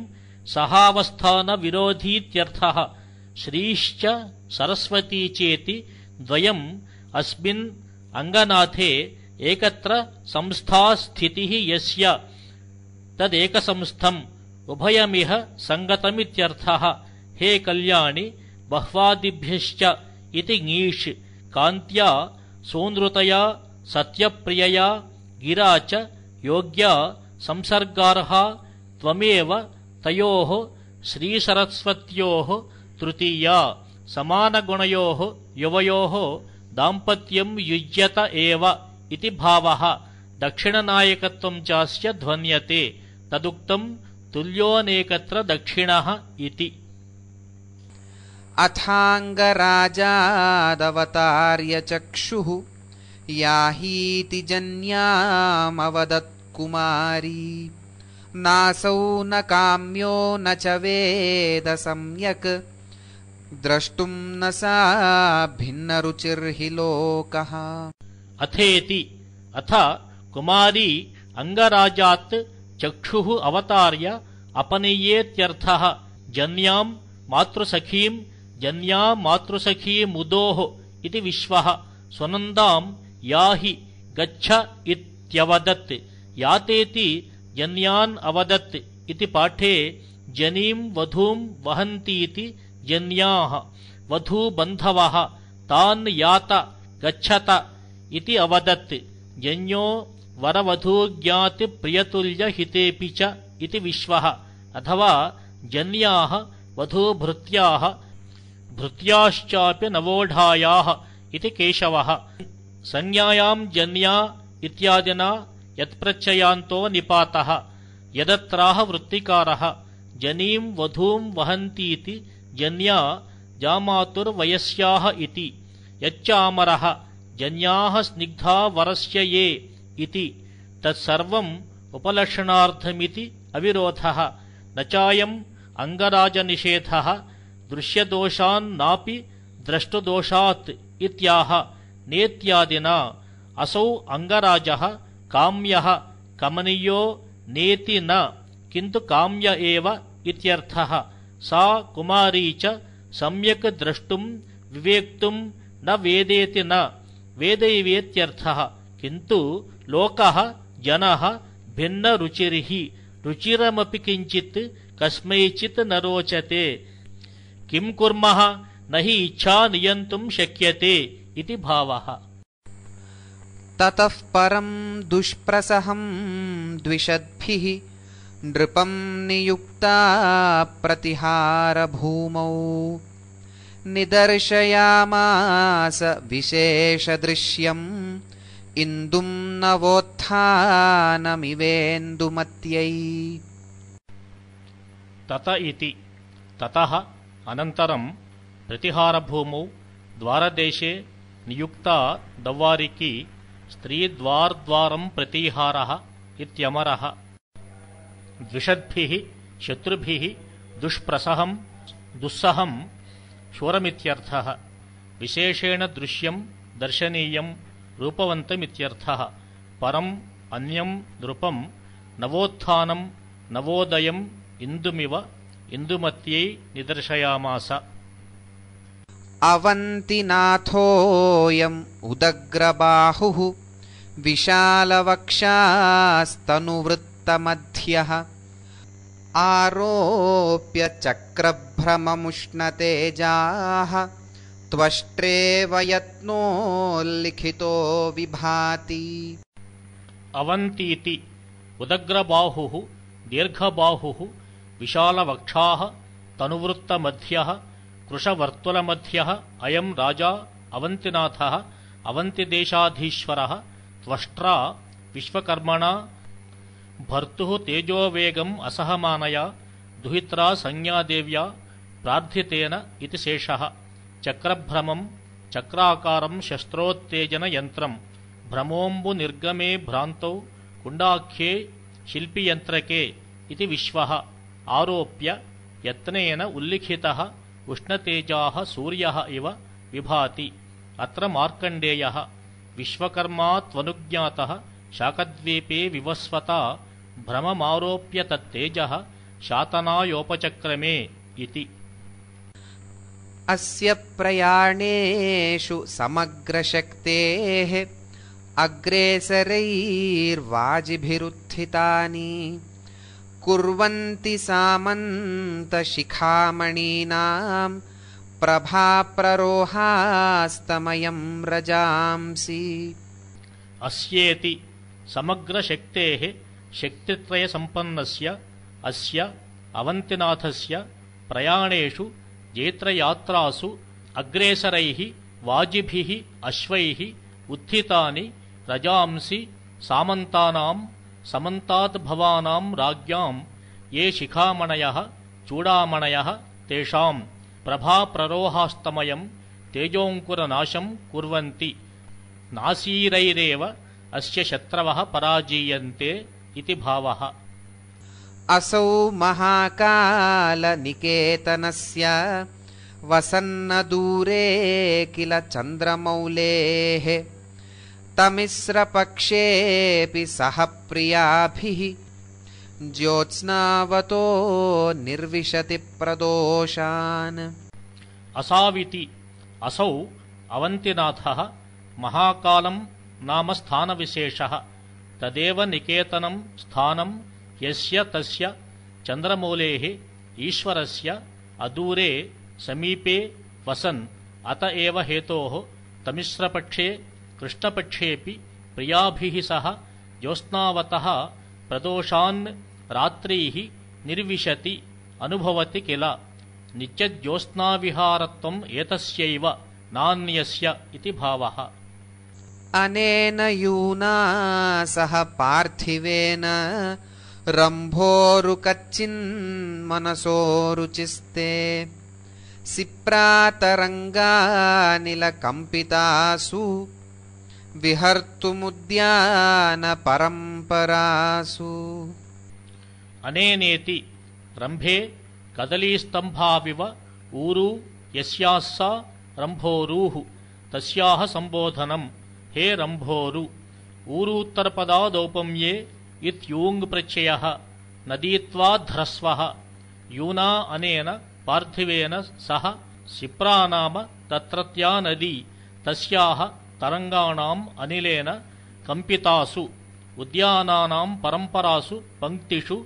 सहावस्थानविरोधीत्यर्थः श्रीश्च सरस्वती चेति द्वयम् अस्मिन् अङ्गनाथे एकत्र संस्था स्थितिः यस्य तदेकसंस्थम् उभयमिह सङ्गतमित्यर्थः हे कल्याणि बह्वादिभ्यश्च इति ङीष् कान्त्या सूनृतया सत्यप्रियया गिरा च योग्या संसर्गार्हा त्वमेव तयोः श्रीसरस्वत्योः तृतीया समानगुणयोः युवयोः दाम्पत्यम् युज्यत एव इति भावः दक्षिणनायकत्वम् चास्य ध्वन्यते तदुक्तम् तुल्योऽनेकत्र दक्षिणः इति अथाङ्गराजादवतार्यचक्षुः याहीतिजन्यामवदत्कुमारी नासौ न काम्यो न च वेद सम्यक् द्रष्टुम् न सा भिन्नरुचिर्हि लोकः अथेति अथ कुमारी अङ्गराजात् चक्षुः अवतार्य अपनीयेत्यर्थः जन्याम् मातृसखीम् मातृसखीमुदोः इति विश्वः स्वनन्दाम् याहि गच्छ इत्यवदत् यातेति जन्यान अवदत् इति पाठे जनीम् वहन्ति वहन्तीति जन्याः वधूबन्धवः तान् यात गच्छत इति अवदत् जन्यो वरवधूज्ञातिप्रियतुल्यहितेऽपि च इति विश्वः अथवा जन्याः वधूभृत्याः भृत्याश्चापि नवोढायाः इति केशवः संज्ञायां जन्या इत्यादिना यत्प्रत्ययान्तो निपातः यदत्राह वृत्तिकारः वधूम वधूं वहन्तीति जन्या जामातुर्वयस्याः इति यच्चामरः जन्याः स्निग्धा वरस्य ये इति तत्सर्वम् उपलक्षणार्थमिति अविरोधः न चायम् अङ्गराजनिषेधः दृश्यदोषान्नापि द्रष्टुदोषात् इत्याह नेत्यादिना असौ अङ्गराजः కామ్య కమనీయో నేతి న కామ్య ఏవ ఇత్యర్థ సా కుమారీ సమ్యక్ ద్రష్ం వివేక్తుం నేదేతి వేదేతి జన భిన్న రుచిరి రుచిరమిత్ కించిత్ కస్మైచిత్ న రోచతే కిం కుర్మః న నియంతుం శక్యతే ఇది భావః ततः परम् दुष्प्रसहम् द्विषद्भिः नृपम् नियुक्ता प्रतिहारभूमौ निदर्शयामास विशेषदृश्यम् इन्दुम् नवोत्थानमिवेन्दुमत्यै तत इति ततः अनन्तरम् प्रतिहारभूमौ द्वारदेशे नियुक्ता दव्वारिकी स्त्रीद्वार्द्वारम् प्रतीहारः इत्यमरः द्विषद्भिः शत्रुभिः दुष्प्रसहम् दुःसहम् शूरमित्यर्थः विशेषेण दृश्यम् दर्शनीयम् रूपवन्तमित्यर्थः परम् अन्यम् नृपम् नवोत्थानम् नवोदयम् इन्दुमिव इन्दुमत्यै निदर्शयामास अवन्तिनाथोऽयम् उदग्रबाहुः विशालवक्षास्तनुवृत्तमध्यः चक्रभ्रममुष्णतेजाः त्वष्ट्रेव यत्नोल्लिखितो विभाति अवन्तीति उदग्रबाहुः दीर्घबाहुः विशालवक्षाः तनुवृत्तमध्यः कृशवर्तुलमध्यः अयम् राजा अवन्तिनाथः अवन्तिदेशाधीश्वरः त्वष्ट्रा विश्वकर्मणा भर्तुः तेजोवेगम् असहमानया दुहित्रा संज्ञादेव्या प्रार्थितेन इति शेषः चक्रभ्रमम् चक्राकारम् शस्त्रोत्तेजनयन्त्रम् भ्रमोऽम्बुनिर्गमे भ्रान्तौ कुण्डाख्ये शिल्पियन्त्रके इति विश्वः आरोप्य यत्नेन उल्लिखितः उष्णतेजाः सूर्यः इव विभाति अत्र मार्कण्डेयः विश्वकर्मा त्वनुज्ञातः शाकद्वीपे विवस्वता भ्रममारोप्य तत्तेजः शातनायोपचक्रमे इति अस्य प्रयाणेषु समग्रशक्तेः अग्रेसरैर्वाजिभिरुत्थितानि कुर्वन्ति सामन्तशिखामणीनाम् ప్రభాప్రరోహాస్తమయం రజాంసి అస్యేతి సమగ్రశక్తే శక్తిత్రయసంపన్నస్య అస్య అవంతినాథస్య ప్రయాణేషు జేత్రయాత్రాసు అగ్రేసరై వాజిభి అశ్వై ఉత్థితాని రజాంసి సామంతానాం సమంతాద్భవానాం రాజ్యాం ఏ శిఖామణయ చూడామణయ తేషాం प्रभाप्ररोहास्तमयम् तेजोङ्कुरनाशम् कुर्वन्ति नासीरैरेव अस्य शत्रवः पराजीयन्ते इति भावः असौ महाकालनिकेतनस्य वसन्नदूरे किल चन्द्रमौलेः तमिस्रपक्षेऽपि सह प्रियाभिः असाविति असौ अवन्तिनाथः महाकालम् नाम स्थानविशेषः तदेव निकेतनम् स्थानम् यस्य तस्य चन्द्रमौलेः ईश्वरस्य अदूरे समीपे वसन् अत एव हेतोः तमिस्रपक्षे कृष्णपक्षेऽपि प्रियाभिः सह ज्योत्स्नावतः प्रदोषान् రాత్రైః నిర్విశతి అనుభవతి కిల నిత్యజ్యోత్స్నావిహారత్వం ఏతస్యైవ నాణ్యస్య ఇది భావ అనేన యూనా సహ పార్థివేన రంభోరుకచ్చిన్ మనసోరుచిస్తే సిప్రాతరంగానిలకంపితాసు విహర్తుముద్యాన పరంపరాసు अनेनेति रम्भे कदलीस्तम्भाविव ऊरू यस्याः सा रम्भोरूः तस्याः सम्बोधनम् हे रम्भोरु ऊरूत्तरपदादौपम्ये प्रत्ययः नदीत्वाध्रस्वः यूना अनेन पार्थिवेन सह सिप्रा नाम तत्रत्या नदी तस्याः तरङ्गाणाम् अनिलेन कम्पितासु उद्यानानां परम्परासु पङ्क्तिषु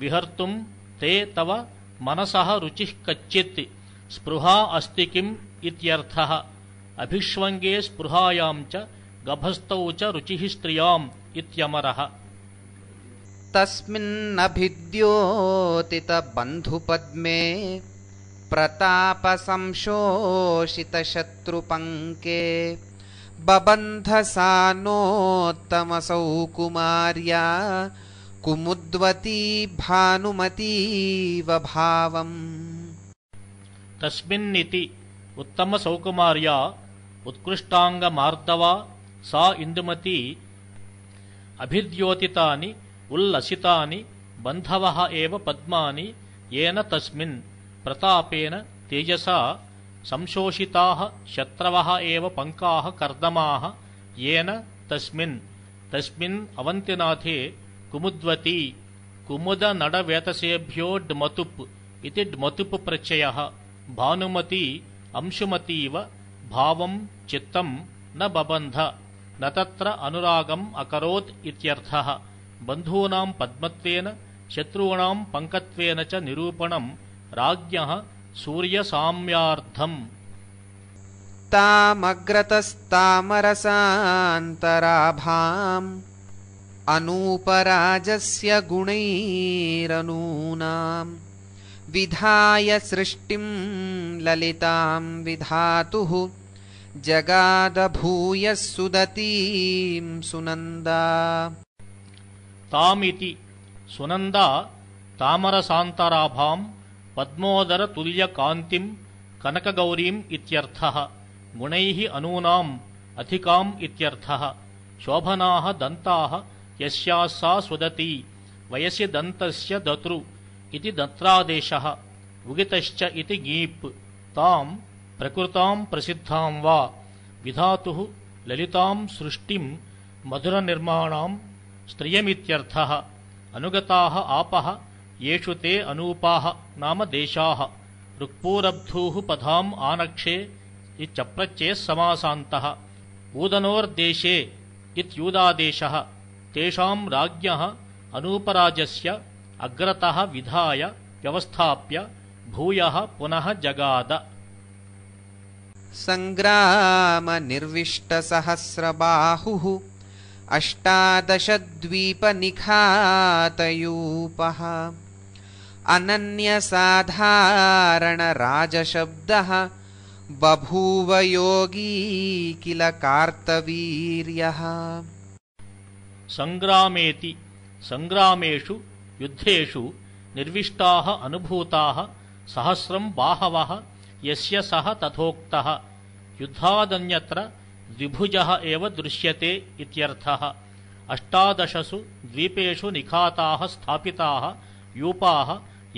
विहर्तुम् ते तव मनसः रुचिः कच्चित् स्पृहा अस्ति किम् इत्यर्थः अभिष्वङ्गे स्पृहायाम् च गभस्तौ च रुचिः स्त्रियाम् इत्यमरः तस्मिन्नभिद्योतितबन्धुपद्मे प्रतापसंशोषितशत्रुपङ्के बबन्धसानोत्तमसौकुमार्या भानुमतीव भावम् तस्मिन्निति उत्तमसौकुमार्या उत्कृष्टाङ्गमार्दवा सा इन्दुमती अभिद्योतितानि उल्लसितानि बन्धवः एव पद्मानि येन तस्मिन् प्रतापेन तेजसा संशोषिताः शत्रवः एव पङ्काः कर्दमाः येन तस्मिन् तस्मिन् अवन्तिनाथे कुमुद्वती कुमुदनडवेतसेभ्यो ड्मतुप् इति प्रत्ययः भानुमति अंशुमतीव भावं चित्तं न बबन्ध न तत्र अनुरागम् अकरोत् इत्यर्थः बन्धूनाम् पद्मत्वेन शत्रूणाम् पङ्कत्वेन च निरूपणम् राज्ञः सूर्यसाम्यार्थम् तामग्रतस्तामरसान्तराभाम् अनूपराजस्य गुणैरनूनाम् विधाय सृष्टिम् ललिताम् विधातुः जगादभूयः सुदतीम् सुनन्दा तामिति सुनन्दा तामरसान्तराभाम् पद्मोदरतुल्यकान्तिम् कनकगौरीम् इत्यर्थः गुणैः अनूनाम् अधिकाम् इत्यर्थः शोभनाः दन्ताः यस्याः सा सुदती वयसि दन्तस्य दतृ इति दत्रादेशः उगितश्च इति ङीप् ताम् प्रकृताम् प्रसिद्धाम् वा विधातुः ललिताम् सृष्टिम् मधुरनिर्माणाम् स्त्रियमित्यर्थः अनुगताः आपः येषु ते अनूपाः नाम देशाः ऋक्पूरब्धूः पथाम् आनक्षे इत्यप्रत्ययः समासान्तः ऊदनोर्देशे इत्यूदादेशः तेषाम् राज्ञः अनूपराजस्य अग्रतः विधाय व्यवस्थाप्य भूयः पुनः जगाद सङ्ग्रामनिर्विष्टसहस्रबाहुः अष्टादशद्वीपनिखातयूपः अनन्यसाधारणराजशब्दः बभूवयोगी किल कार्तवीर्यः सङ्ग्रामेति सङ्ग्रामेषु युद्धेषु निर्विष्टाः अनुभूताः सहस्रम् बाहवः यस्य सः तथोक्तः युद्धादन्यत्र द्विभुजः एव दृश्यते इत्यर्थः अष्टादशसु द्वीपेषु निखाताः स्थापिताः यूपाः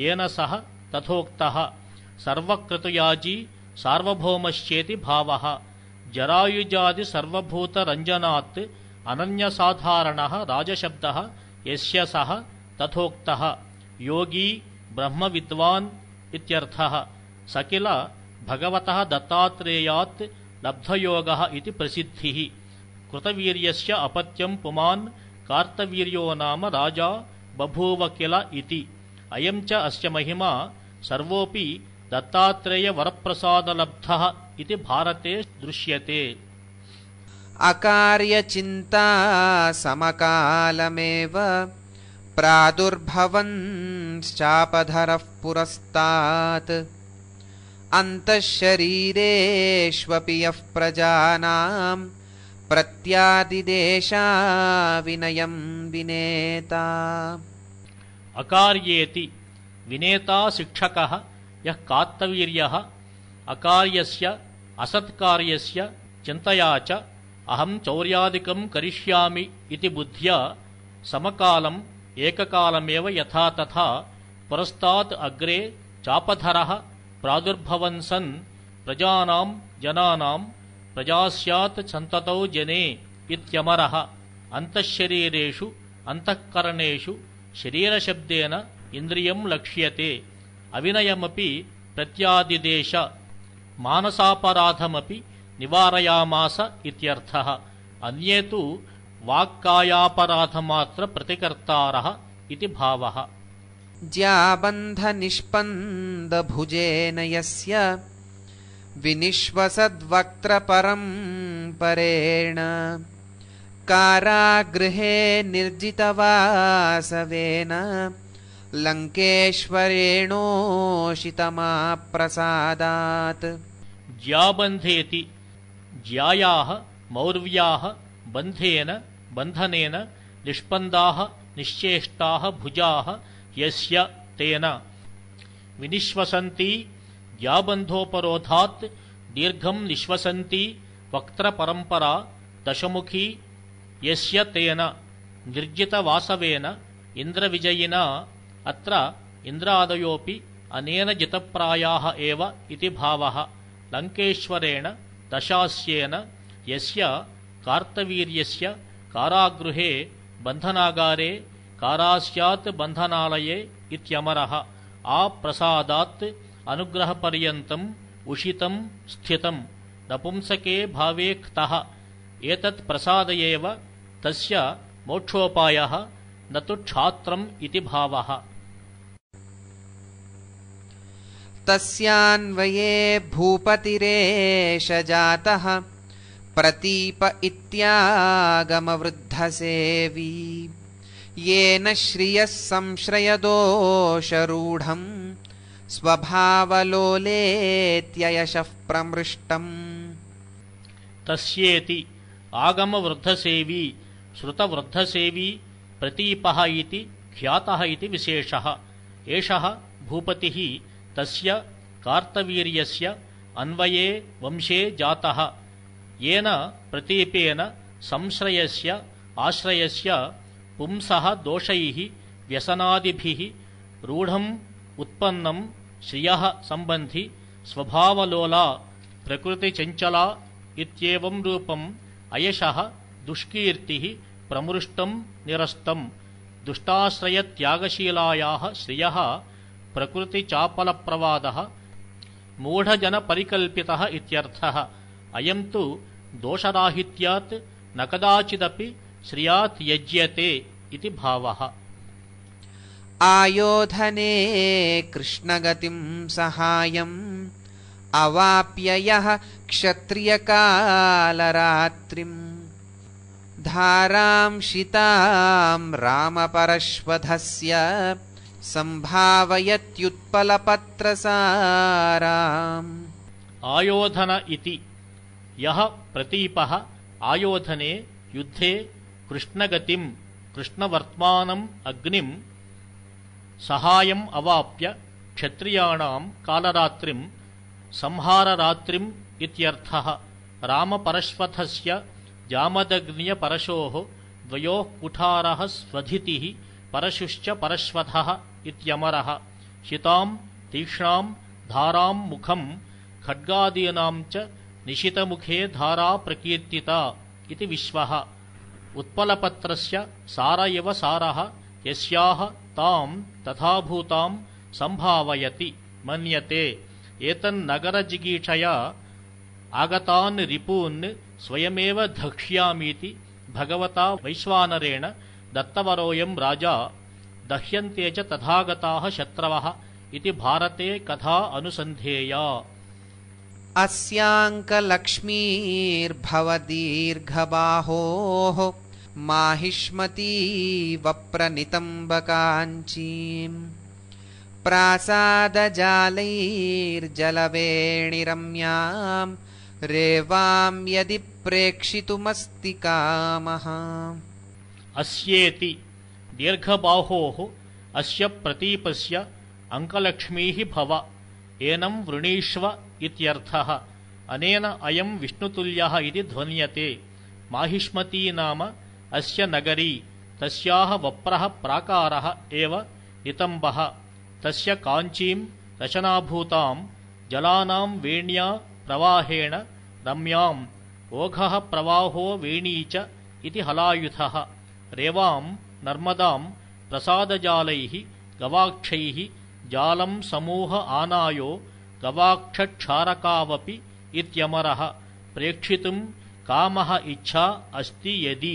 येन सः तथोक्तः सर्वक्रतुयाजी सार्वभौमश्चेति भावः जरायुजादिसर्वभूतरञ्जनात् अनन्यसाधारण राजशब्द यश सह तथोक्त योगी ब्रह्मविद्वान् इत्यर्थः स किल भगवतः दत्तात्रेयात् प्रसिद्धि कृतवीर अपत्यम कृतवीर्यस्य कार्तवीर्यो नाम राजा बभूव किल अयच महिमा सर्वोपि दत्तात्रेय महिमा सर्वोऽपि इति भारते दृश्यते अकार्यचिन्ता समकालमेव प्रादुर्भवन्श्चापधरः पुरस्तात् अन्तःशरीरेष्वपि यः प्रजानाम् प्रत्यादिदेशाविनयम् विनेता अकार्येति विनेता शिक्षकः यः कात्तवीर्यः अकार्यस्य असत्कार्यस्य चिन्तया च अहम् चौर्यादिकम् करिष्यामि इति बुद्ध्या समकालम् एककालमेव यथा तथा पुरस्तात् अग्रे चापधरः प्रादुर्भवन्सन् प्रजानाम् जनानाम् प्रजास्यात् स्यात् सन्ततौ जने इत्यमरः अन्तःशरीरेषु अन्तःकरणेषु शरीरशब्देन इन्द्रियम् लक्ष्यते अविनयमपि प्रत्यादिदेश मानसापराधमपि निवारयामास इत्यर्थः अन्ये तु वाक्कायापराधमात्रप्रतिकर्तारः प्रतिकर्तारः इति भावः ज्याबन्धनिष्पन्दभुजेन यस्य विनिश्वसद्वक्त्रपरम् परेण कारागृहे निर्जितवासवेन लङ्केश्वरेणोषितमाप्रसादात् ज्याबन्धेति ज्यायाः मौर्व्याः बन्धेन बन्धनेन निष्पन्दाः निश्चेष्टाः भुजाः यस्य तेन विनिश्वसन्ति ज्याबन्धोपरोधात् दीर्घं निश्वसन्ति वक्त्रपरम्परा दशमुखी यस्य तेन निर्जितवासवेन इन्द्रविजयिना अत्र इन्द्रादयोऽपि अनेन जितप्रायाः एव इति भावः लङ्केश्वरेण దశాస్యేన యస్య కార్తవీర్యస్య కారాగృహే బంధనాగారే కారాస్యాత్ బంధనాలయే ఇత్యమర ఆ ప్రసాదాత్ అనుగ్రహపర్యంతం ఉషితం స్థితం నపుంసకే భావేక్త ఏతత్ ప్రసాదయేవ తస్య మోక్షోపాయ నతు క్షాత్రం ఇది భావ भूपतिरेष जातः प्रतीप इत्यागमवृद्धसेवी येन श्रियः संश्रयदोषरूढम् स्वभावलोलेत्ययशः प्रमृष्टम् तस्येति आगमवृद्धसेवी श्रुतवृद्धसेवी प्रतीपः इति ख्यातः इति विशेषः एषः भूपतिः తస్య కార్తవీర్యస్య అన్వయే వంశే జాత ఏన ప్రతీపేన సంశ్రయస్య ఆశ్రయస్య పుంస దోషై వ్యసనాది రూఢం ఉత్పన్నం శ్రియ సంబంధి స్వభావలోలా ప్రకృతి చంచలా ఇత్యేవం రూపం అయశ దుష్కీర్తి ప్రమృష్టం నిరస్తం దుష్టాశ్రయత్యాగశీలాయా శ్రియ प्रकृतिचापलप्रवादः मूढजनपरिकल्पितः इत्यर्थः अयम् तु न कदाचिदपि श्रियात् त्यज्यते इति भावः आयोधने कृष्णगतिम् सहायम् अवाप्ययः क्षत्रियकालरात्रिम् धारांशिताम् रामपरश्वधस्य सम्भावयत्युत्पलपत्रसाराम् आयोधन इति यः प्रतीपः आयोधने युद्धे कृष्णगतिम् कृष्णवर्त्मानम् अग्निम् सहायम् अवाप्य क्षत्रियाणाम् कालरात्रिम् संहाररात्रिम् इत्यर्थः रामपरश्वथस्य जामदग्न्यपरशोः द्वयोः कुठारः स्वधितिः परशुश्च परश्वधः इत्यमरः शिताम् तीक्ष्णाम् धाराम् मुखम् खड्गादीनाम् च निशितमुखे धारा प्रकीर्तिता इति विश्वः उत्पलपत्रस्य सार इव सारः यस्याः ताम् तथाभूताम् सम्भावयति मन्यते एतन्नगरजिगीषया आगतान् रिपून् स्वयमेव धक्ष्यामीति भगवता वैश्वानरेण दत्तवरोऽयम् राजा दह्यन्ते च तथागताः शत्रवः इति भारते कथा अनुसन्धेया अस्याङ्कलक्ष्मीर्भवदीर्घबाहोः माहिष्मती वप्रनितम्बकाञ्चीम् प्रासादजालैर्जलवेणिरम्याम् रेवाम् यदि प्रेक्षितुमस्ति कामः अस्येति दीर्घबाहोः अस्य प्रतीपस्य अङ्कलक्ष्मीः भव एनम वृणीष्व इत्यर्थः अनेन अयं विष्णुतुल्यः इति ध्वन्यते माहिष्मती नाम अस्य नगरी तस्याः वप्रः प्राकारः एव नितम्बः तस्य काञ्चीं रचनाभूतां जलानां वेण्या प्रवाहेण रम्याम् ओघः प्रवाहो वेणी च इति हलायुधः रेवाम् नर्मदाम् प्रसादजालैः गवाक्षैः जालं समूह आनायो गवाक्षक्षारकावपि इत्यमरः प्रेक्षितुम् कामः इच्छा अस्ति यदि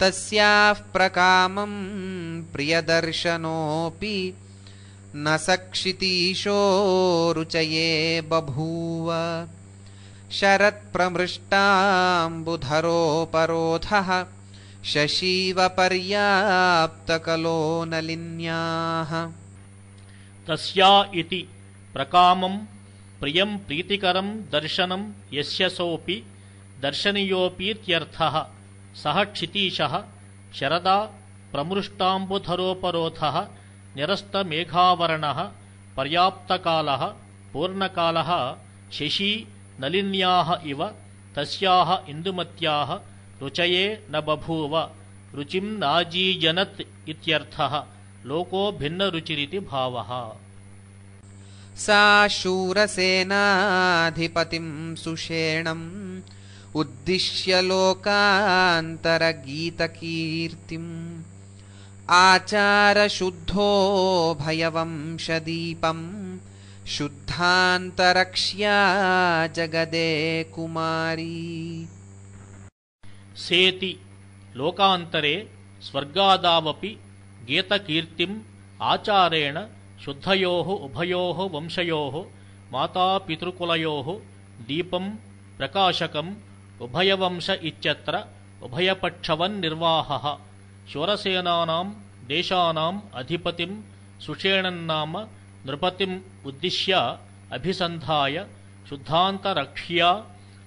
तस्याः प्रकामम् प्रियदर्शनोऽपि न रुचये बभूव शरत्प्रमृष्टाम्बुधरोपरोधः नलिन्याः तस्या इति प्रकामम् प्रियम् प्रीतिकरम् दर्शनम् यस्य सोऽपि दर्शनीयोऽपीत्यर्थः सः क्षितीशः शरदा प्रमृष्टाम्बुधरोपरोधः निरस्तमेघावरणः पर्याप्तकालः पूर्णकालः शशी नलिन्याः इव तस्याः इन्दुमत्याः रुचये न बभूव रुचिम् नाजीयनत् इत्यर्थः लोको भिन्नरुचिरिति भावः सा शूरसेनाधिपतिम् सुषेणम् उद्दिश्य लोकान्तरगीतकीर्तिम् भयवंशदीपम् शुद्धान्तरक्ष्या जगदे कुमारी సేతి లోకాంతరే స్వర్గాదావపి గీతకీర్తిం ఆచారేణ శుద్ధయో ఉభయో వంశయో మాతాపితృకులయో దీపం ప్రకాశకం ఉభయవంశ ఇత్యత్ర ఉభయపక్షవన్నిర్వాహ శూరసేనానాం దేశానాం అధిపతిం సుషేణన్నామ నృపతిం ఉద్దిశ్య అభిసంధాయ శుద్ధాంతరక్ష్యా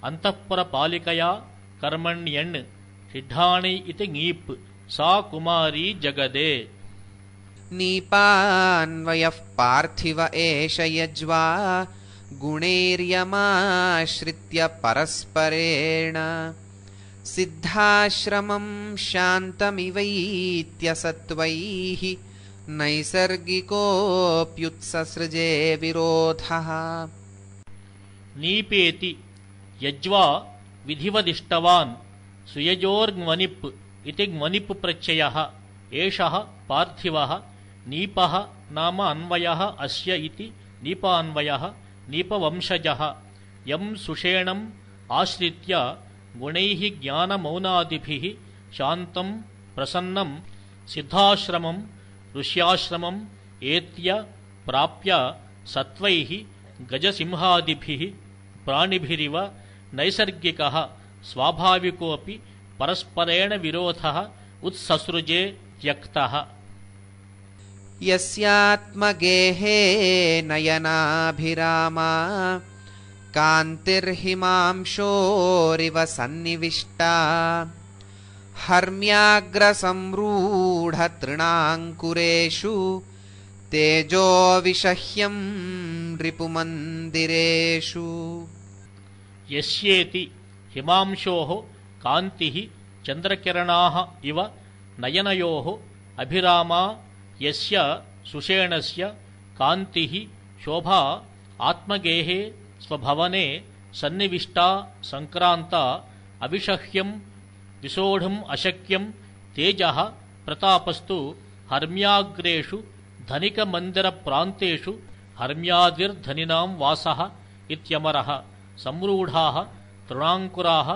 అంతఃపురపాలికయా कर्मण्यण् षिढाणि इति ङीप् सा कुमारी जगदे नीपान्वयः पार्थिव एष यज्वा गुणैर्यमाश्रित्य परस्परेण सिद्धाश्रमम् शान्तमिवैत्यसत्त्वैः नैसर्गिकोऽप्युत्ससृजे विरोधः नीपेति यज्वा विधिवदिष्टवान् सुयजोर्ग्वनिप् इति ग्वनिप् प्रत्ययः एषः पार्थिवः नीपः नाम अन्वयः अस्य इति नीपान्वयः नीपवंशजः यं सुषेणम् आश्रित्य गुणैः ज्ञानमौनादिभिः शान्तं प्रसन्नं सिद्धाश्रमं ऋष्याश्रमम् एत्य प्राप्य सत्वैः गजसिंहादिभिः प्राणिभिरिव नैसर्गिकः स्वाभाविकोऽपि परस्परेण विरोधः उत्ससृजे त्यक्तः यस्यात्मगेहे नयनाभिरामा कान्तिर्हिमांशोरिव सन्निविष्टा हर्म्याग्रसंरूढतृणाङ्कुरेषु तेजोऽविषह्यम् रिपुमन्दिरेषु యస్యేతి హిమాంశో కాంతి చంద్రకిరణా ఇవ నయనయో అభిరామా యస్య సుషేణస్ కాంతి శోభా ఆత్మగేహే స్వభవనే సన్నివిష్టా సంక్రాంత అవిషహ్యం విసోఢం అశక్యం తేజ ప్రతాపస్తు హర్మ్యాగ్రేషు ధనికమందిర ప్రాంతు హర్మ్యాదిర్ధనినాం వాస ఇత్యమరః संरूढाः तृणाङ्कुराः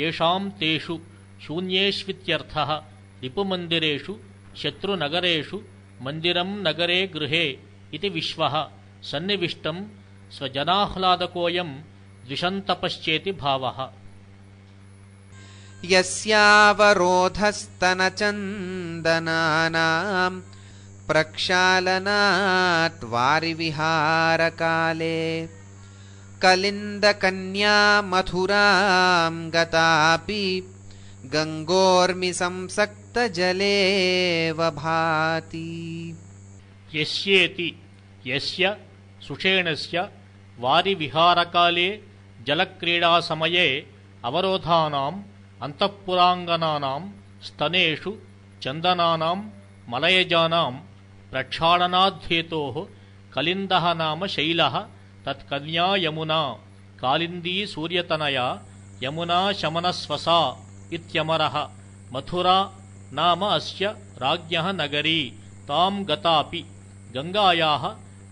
येषाम् तेषु शून्येष्वित्यर्थः रिपुमन्दिरेषु शत्रुनगरेषु मन्दिरम् नगरे गृहे इति विश्वः सन्निविष्टम् स्वजनाह्लादकोऽयम् द्विषन्तपश्चेति भावः प्रक्षालनात् वारिविहारकाले मथुरां गतापि भाति यस्येति यस्य सुषेणस्य वारिविहारकाले जलक्रीडासमये अवरोधानाम् अन्तःपुराङ्गनानां स्तनेषु चन्दनानां मलयजानां प्रक्षालनाद्धेतोः कलिन्दः नाम शैलः తత్కన్యా యమునా కాళిందీ సూర్యతనయ యమునా శమనస్వసా ఇత్యమర మథురా నామ అస్య రాజ్ఞ నగరీ తాం గతాపి గంగాయా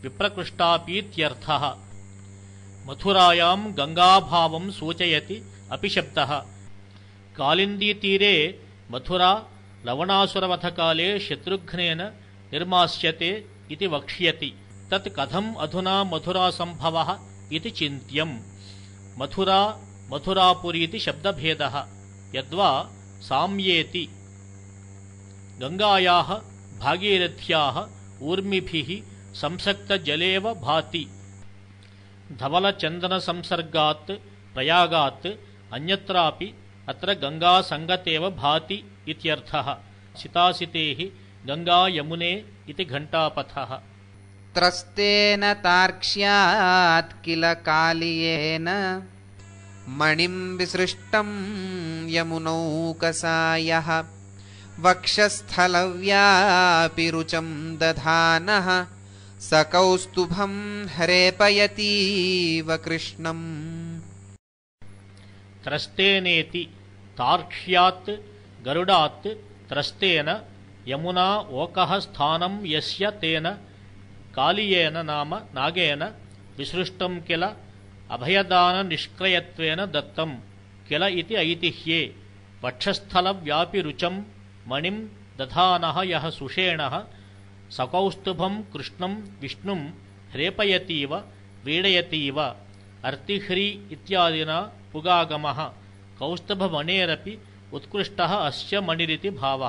విప్రకృష్టాపీత్యర్థ మథురాయాం గంగాభావం సూచయతి అపిశబ్ద కాళిందీతీరే మథురా లవణాసురవధకాలే శత్రుఘ్నేన నిర్మాస్యతే ఇది వక్ష్యతి कथम् अधुना संभवः इति चिन्त्यम् मथुरा मथुरापुरी इति शब्दभेदः यद्वा साम्येति गङ्गायाः भागीरथ्याः ऊर्मिभिः संसक्तजलेव भाति धवलचन्दनसंसर्गात् प्रयागात् अन्यत्रापि अत्र गङ्गासङ्गतेव भाति इत्यर्थः सितासितेः गङ्गायमुने इति घण्टापथः त्रस्तेन तार्क्ष्यात् किल कालियेन मणिं विसृष्टं यमुनौकसायः वक्षस्थलव्यापि रुचं दधानः सकौस्तुभम् ह्रेपयतीव कृष्णम् त्रस्तेनेति तार्क्ष्यात् गरुडात् त्रस्तेन यमुना ओकः स्थानं यस्य तेन కాళీయేన నామ నాగేన విసృష్టం కిల అభయదాన నిష్క్రయత్వేన దత్తం కిల ఇది ఐతిహ్యే వక్షస్థల వ్యాపి రుచం మణిం దధాన యః సుషేణః సకౌస్తుభం కృష్ణం విష్ణుం హ్రేపయతీవ వీడయతీవ అర్తిహ్రీ ఇత్యాదిన పుగాగమ కౌస్తభమణేరపి ఉత్కృష్ట అస్య మణిరితి భావ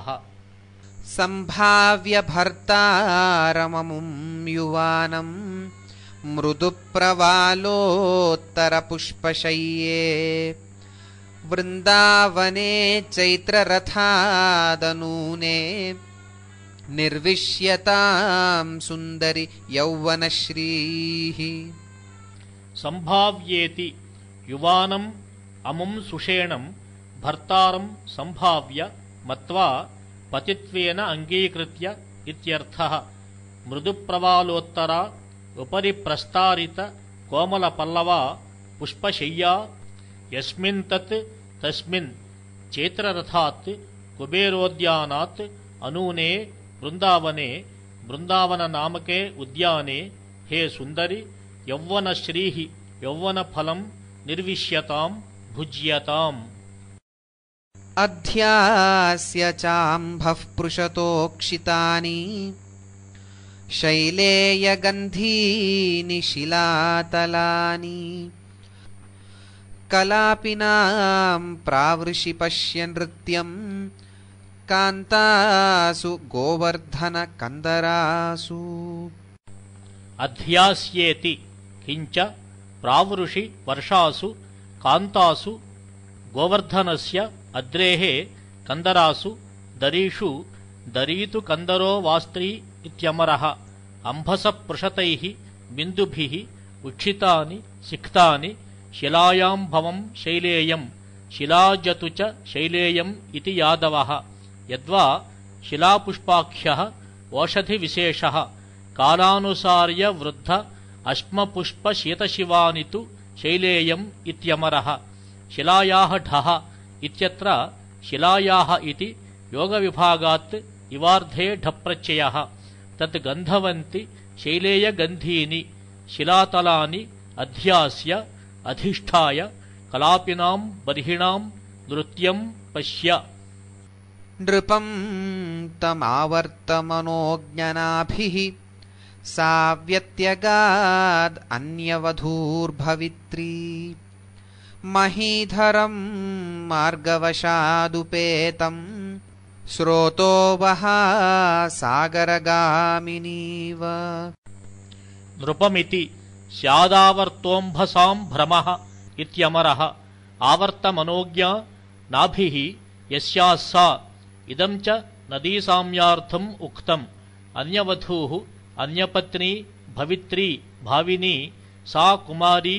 सम्भाव्यभर्तारममुं युवानम् मृदुप्रवालोत्तरपुष्पशय्ये वृन्दावने चैत्ररथादनूने निर्विश्यतां सुन्दरि यौवनश्रीः सम्भाव्येति युवानम् अमुं सुषेणं भर्तारं सम्भाव्य मत्वा పతిత్వేన అంగీకృత్య ఇత్యర్థ మృదు ప్రవాలోత్తర ఉపరి ప్రస్తారిత కోమల పల్లవ పుష్పశయ్యా ఎస్మిన్ తత్ తస్మిన్ చైత్రరథాత్ కుబేరోద్యానాత్ అనూనే బృందావనే బృందావన నామకే ఉద్యానే హే సుందరి యౌవనశ్రీ యౌవనఫలం నిర్విష్యతాం భుజ్యతాం अध्यास्य चाम्भः पृषतोऽक्षितानि शैलेयगन्धीनि शिलातलानि कलापिनाम् प्रावृषि पश्य नृत्यम् कान्तासु गोवर्धनकन्दरासु अध्यास्येति किञ्च प्रावृषि वर्षासु कान्तासु गोवर्धनस्य అద్రేः కందరాసు దరీషు దరీతు కందరో వాస్త్రీ ఇత్యమరః అంభస పృషతై బిందుభిః ఉక్షితాని సిక్తాని శిలాయాంభవం శైలేయం శిలాజతు శైలేయం ఇది యాదవ యద్వా శిలాపుష్పాఖ్య ఓషధి విశేష కాలానుసార్య వృద్ధ అశ్మపుష్పశీతశివాని శైలేయం ఇత్యమర శిలాయా ఢహ इत्यत्र शिलायाः इति योगविभागात् इवार्धे ढप्रत्ययः तत् गन्धवन्ति शैलेयगन्धीनि शिलातलानि अध्यास्य अधिष्ठाय कलापिनाम् बर्हिणाम् नृत्यम् पश्य नृपम् तमावर्तमनोज्ञनाभिः व्यत्यगाद् अन्यवधूर्भवित्री महीधरम् मार्गवशादुपेतम् श्रोतो सागरगामिनीव नृपमिति स्यादावर्तोऽम्भसाम् भ्रमः इत्यमरः आवर्तमनोज्ञा नाभिः यस्याः सा इदम् च नदीसाम्यार्थम् उक्तम् अन्यवधूः अन्यपत्नी भवित्री भाविनी सा कुमारी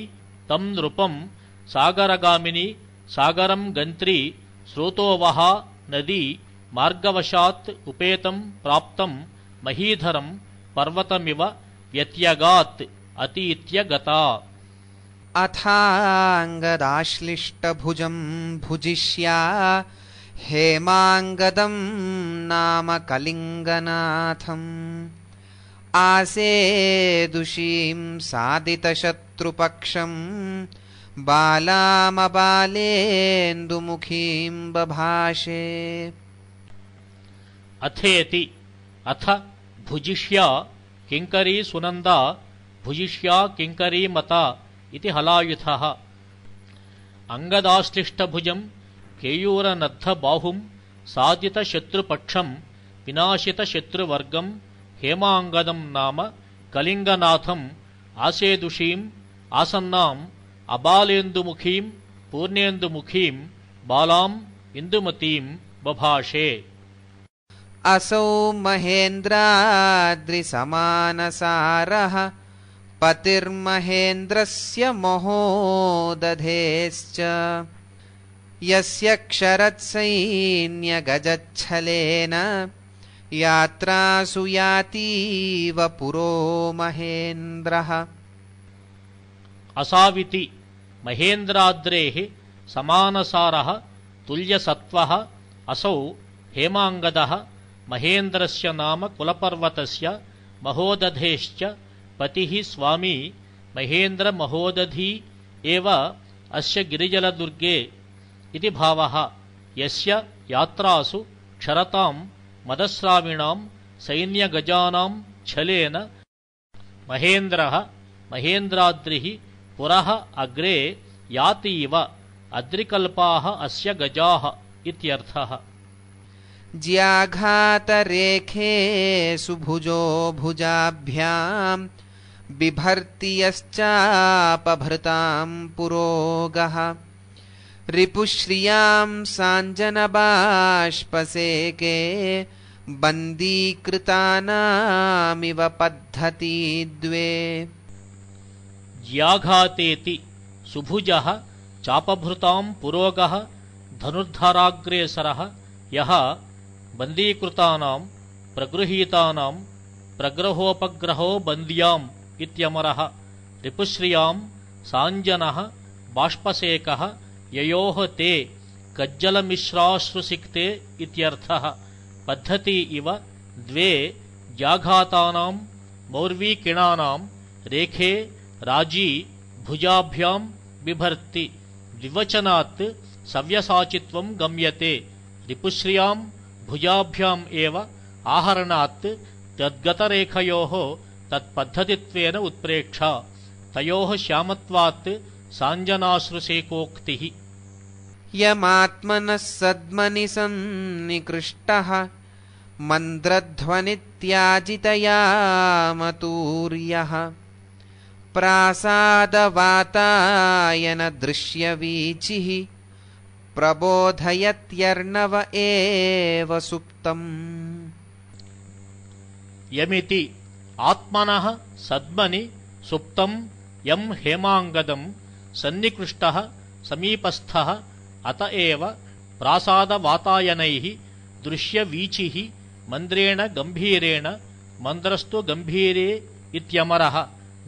तम् नृपम् सागरगामिनी सागरम गन्त्री स्रोतो नदी मार्गवशात् उपेतं प्राप्तं महीधरं पर्वतमिव व्यत्यगात् अतीत्य गता अथाङ्गदाश्लिष्टभुजम् भुजिष्या हेमांगदं नाम कलिङ्गनाथम् आसेदुषीम् साधितशत्रुपक्षम् ुमुखीम्बभाषे अथेति अथ भुजिष्या किङ्करी सुनन्दा भुजिष्या किङ्करी मता इति हलायुधः अङ्गदाश्लिष्टभुजम् केयूरनद्धबाहुम् साधितशत्रुपक्षम् विनाशितशत्रुवर्गम् हेमाङ्गदम् नाम कलिङ्गनाथम् आसेदुषीम् आसन्नाम् अबालेन्दुमुखीं पूर्णेन्दुमुखीं बालाम् इन्दुमतीम् बभाषे असौ महेन्द्राद्रिसमानसारः पतिर्महेन्द्रस्य महोदधेश्च यस्य क्षरत्सैन्यगजच्छलेन यात्रासु यातीव पुरो महेन्द्रः असाविति महेन्द्राद्रेः समानसारः तुल्यसत्त्वः असौ हेमाङ्गदः महेन्द्रस्य नाम कुलपर्वतस्य महोदधेश्च पतिः स्वामी महेन्द्रमहोदधी एव अस्य गिरिजलदुर्गे इति भावः यस्य यात्रासु क्षरतां मदस्राविणां सैन्यगजानां छलेन महेन्द्रः महेन्द्राद्रिः पुरः अग्रे यातीव अद्रिकल्पाः अस्य गजाः इत्यर्थः ज्याघातरेखे सुभुजो भुजाभ्याम् यश्चापभृताम् पुरोगः रिपुश्रियाम् साञ्जनबाष्पसेके बन्दीकृतानामिव पद्धती द्वे याघातेति सुभुज चापभृता पुरोग धनुर्धराग्रेसरः यः बन्दीकृतानां प्रग्रहोपग्रहो बन्द्याम् इत्यमरः रिपुश्रियां साञ्जनः बाष्पसेकः ते कज्जलमिश्राश्रुसिक्ते पद्धति इव द्वे व्याघातानां मौर्वीकिणा रेखे राजी भुजाभ्याम् बिभर्ति द्विवचनात् सव्यसाचित्वम् गम्यते रिपुश्रियाम् भुजाभ्याम् एव आहरणात् तद्गतरेखयोः तत्पद्धतित्वेन उत्प्रेक्षा तयोः श्यामत्वात् साञ्जनाश्रुसेकोक्तिः यमात्मनः सद्मनिसन्निकृष्टः मन्द्रध्वनित्याजितयामतूर्यः त्यर्णव एव सुप्तम् यमिति आत्मनः सद्मनि सुप्तम् यम् हेमाङ्गदम् सन्निकृष्टः समीपस्थः अत एव प्रासादवातायनैः दृश्यवीचिः मन्द्रेण गम्भीरेण मन्द्रस्तु गम्भीरे इत्यमरः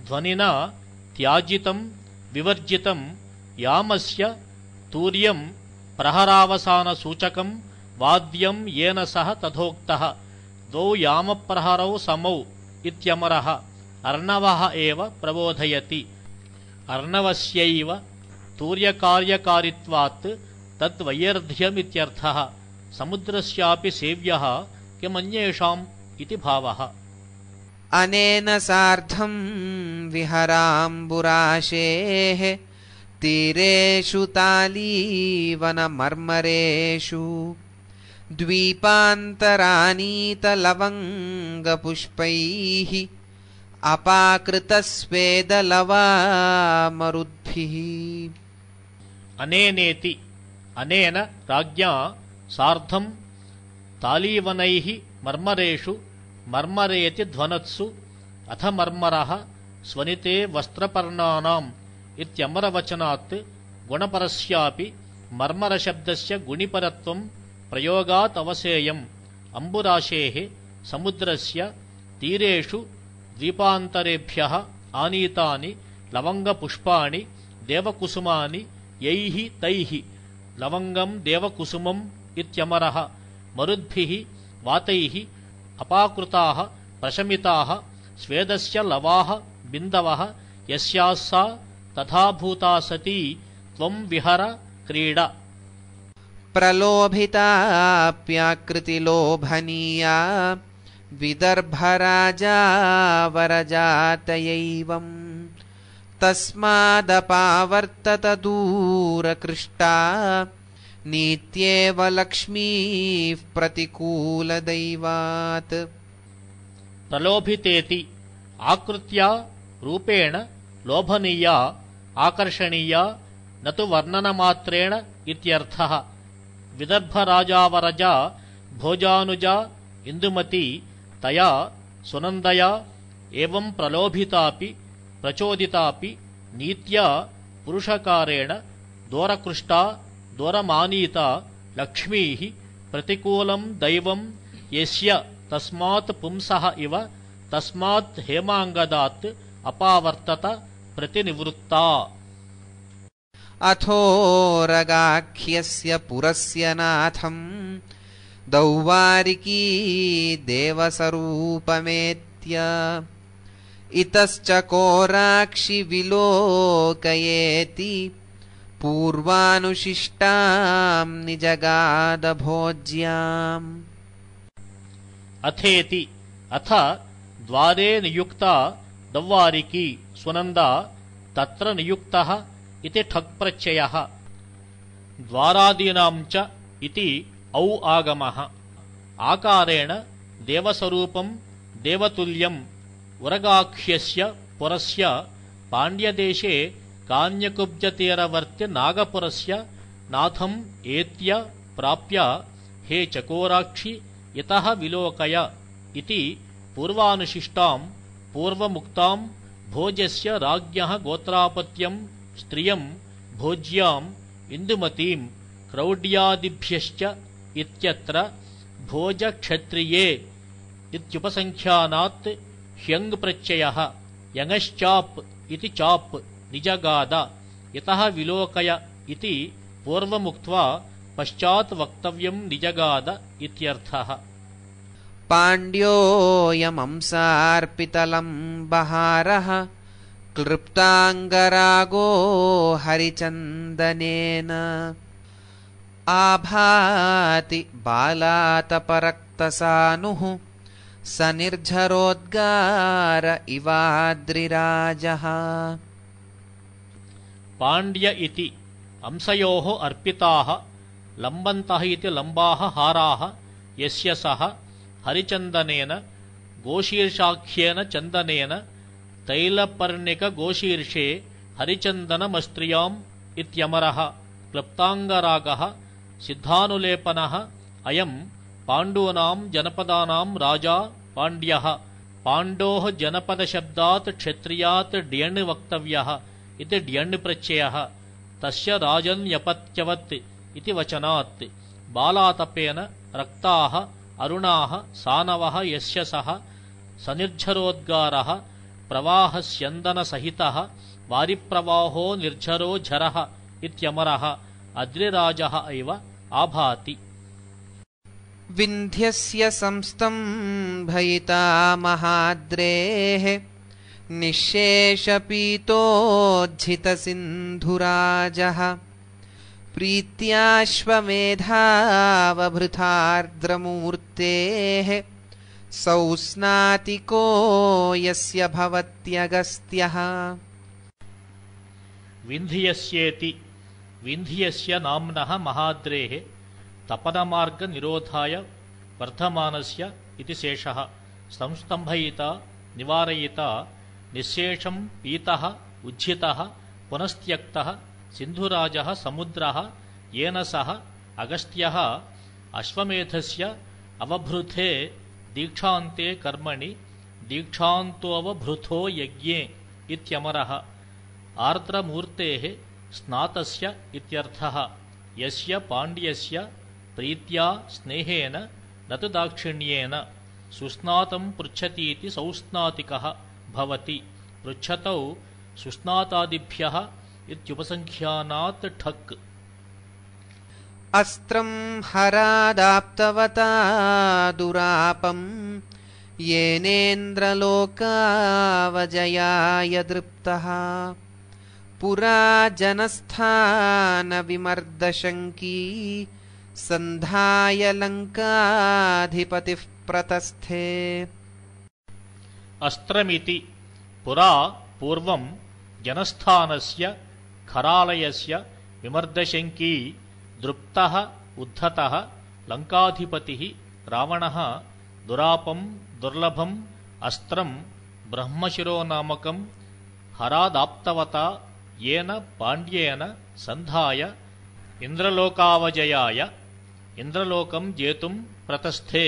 ध्वनिना त्याजितम् विवर्जितम् यामस्य तूर्यम् प्रहरावसानसूचकम् वाद्यम् येन सः तथोक्तः द्वौ यामप्रहरौ समौ इत्यमरः अर्णवः एव प्रबोधयति अर्णवस्यैव तूर्यकार्यकारित्वात् तद्वैयर्थ्यमित्यर्थः समुद्रस्यापि सेव्यः किमन्येषाम् इति भावः अनेन सार्धं विहराम्बुराशेः तीरेषु तालीवनमर्मरेषु द्वीपान्तरानीतलवङ्गपुष्पैः अपाकृतस्वेदलवामरुद्भिः अनेनेति अनेन राज्ञा सार्धम् तालीवनैः मर्मरेषु मर्मरेति ध्वनत्सु अथ मर्मरः स्वनिते वस्त्रपर्णानाम् इत्यमरवचनात् गुणपरस्यापि मर्मरशब्दस्य गुणिपरत्वम् प्रयोगात् अवसेयम् अम्बुराशेः समुद्रस्य तीरेषु द्वीपान्तरेभ्यः आनीतानि लवङ्गपुष्पाणि देवकुसुमानि यैः तैः लवङ्गम् देवकुसुमम् इत्यमरः मरुद्भिः वातैः अपाकृताः प्रशमिताः स्वेदस्य लवाः बिन्दवः यस्याः सा भूता सती त्वं विहर क्रीड प्रलोभिताप्याकृतिलोभनीया विदर्भराजावरजातयैवम् तस्मादपावर्ततदूरकृष्टा लक्ष्मीः प्रतिकूलदैवात् प्रलोभितेति आकृत्या रूपेण लोभनीया आकर्षणीया न तु वर्णनमात्रेण इत्यर्थः विदर्भराजावरजा भोजानुजा इन्दुमती तया सुनन्दया एवम् प्रलोभितापि प्रचोदितापि नीत्या पुरुषकारेण दोरकृष्टा दोरमानीता लक्ष्मीः प्रतिकूलम् दैवम् यस्य तस्मात्पुंसः इव तस्मात् हेमाङ्गदात् अपावर्तत प्रतिनिवृत्ता अथोरगाख्यस्य पुरस्य नाथम् दौवारिकी देवसरूपमेत्य इतश्च विलोकयेति पूर्वानुशिष्टाम् निजगादभोज्याम् अथेति अथ द्वारे नियुक्ता दव्वारिकी सुनन्दा तत्र नियुक्तः इति ठक्प्रत्ययः द्वारादीनाम् च इति औ आगमः आकारेण देवसरूपम् देवतुल्यम् उरगाख्यस्य पुरस्य पाण्ड्यदेशे नागपुरस्य नाथम् एत्य प्राप्य हे चकोराक्षि इतः विलोकय इति पूर्वानुशिष्टाम् पूर्वमुक्ताम् भोजस्य राज्ञः गोत्रापत्यम् स्त्रियम् भोज्याम् इन्दुमतीम् क्रौड्यादिभ्यश्च इत्यत्र भोजक्षत्रिये इत्युपसङ्ख्यानात् ष्यङ्प्रत्ययः यङश्चाप् इति चाप् निजगाद यतः विलोकय इति पूर्वमुक्त्वा पश्चात् वक्तव्यम् निजगाद इत्यर्थः पाण्ड्योऽयमंसार्पितलम् बहारः क्लृप्ताङ्गरागो हरिचन्दनेन आभाति बालातपरक्तसानुः स निर्झरोद्गार इवाद्रिराजः पाण्ड्य इति अंसयोः अर्पिताः लम्बन्तः इति लम्बाः हाराः यस्य सः हरिचन्दनेन गोशीर्षाख्येन चन्दनेन तैलपर्णिकगोशीर्षे हरिचन्दनमस्त्रियाम् इत्यमरः क्लप्ताङ्गरागः सिद्धानुलेपनः अयम् पाण्डूनाम् जनपदानाम् राजा पाण्ड्यः पाण्डोः जनपदशब्दात् क्षत्रियात् ड्यण् वक्तव्यः इति प्रत्ययः तस्य राजन्यपत्यवत् इति वचनात् बालातपेन रक्ताः अरुणाः सानवः यस्य सः सनिर्झरोद्गारः प्रवाहस्यन्दनसहितः वारिप्रवाहो निर्झरो झरः इत्यमरः अद्रिराजः इव आभाति विन्ध्यस्य महाद्रेः निःशेषपीतोसिन्धुराजः प्रीत्याश्वमेधावभृथार्द्रमूर्तेः सौस्नातिको यस्य भवत्यगस्त्यः विन्ध्यस्येति विन्ध्यस्य नाम्नः महाद्रेः तपनमार्गनिरोधाय वर्धमानस्य इति शेषः संस्तम्भयिता निवारयिता निःशेषं पीतः उज्झितः पुनस्त्यक्तः सिन्धुराजः समुद्रः येन सह अगस्त्यः अश्वमेधस्य अवभृथे दीक्षान्ते कर्मणि दीक्षान्तोऽवभृथो यज्ञे इत्यमरः आर्द्रमूर्तेः स्नातस्य इत्यर्थः यस्य पाण्ड्यस्य प्रीत्या स्नेहेन न तु दाक्षिण्येन सुस्नातं पृच्छतीति सौस्नातिकः भवति पृच्छतौ सुस्नातादिभ्यः इत्युपसङ्ख्यानात् ठक् अस्त्रम् हरादाप्तवता दुरापम् येनेन्द्रलोकावजयाय दृप्तः पुरा जनस्थानविमर्दशङ्की सन्धाय लङ्काधिपतिः प्रतस्थे అస్త్రమితి పురా పూర్వం జనస్థానస్య ఖరాలయస్య విమర్దశంకీ దృప్త ఉద్ధత లంకాధిపతి రావణ దురాపం దుర్లభం అస్త్రం బ్రహ్మశిరోనామకం హరాదాప్తవత ఏన పాండ్యేన సంధాయ ఇంద్రలోకావజయాయ ఇంద్రలోకం జేతుం ప్రతస్థే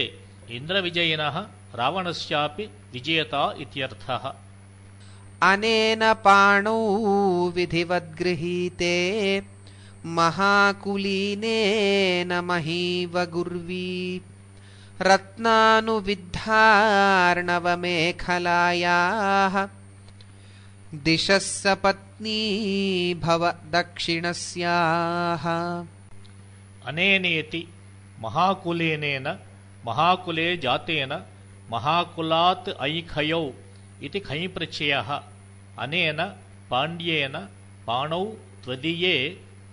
ఇంద్రవిజయిన రావణస్యాపి विजयता इत्यर्थः अनेन पाणौ विधिवद्गृहीते महाकुलीनेन महीव गुर्वी रत्नानुविद्धार्णवमेखलायाः दिशस्य पत्नी भव दक्षिणस्याः अनेनेति महाकुलेनेन महाकुले जातेन महाकुलात् ऐखयौ इति खञ्प्रत्ययः अनेन पाण्ड्येन पाणौ त्वदीये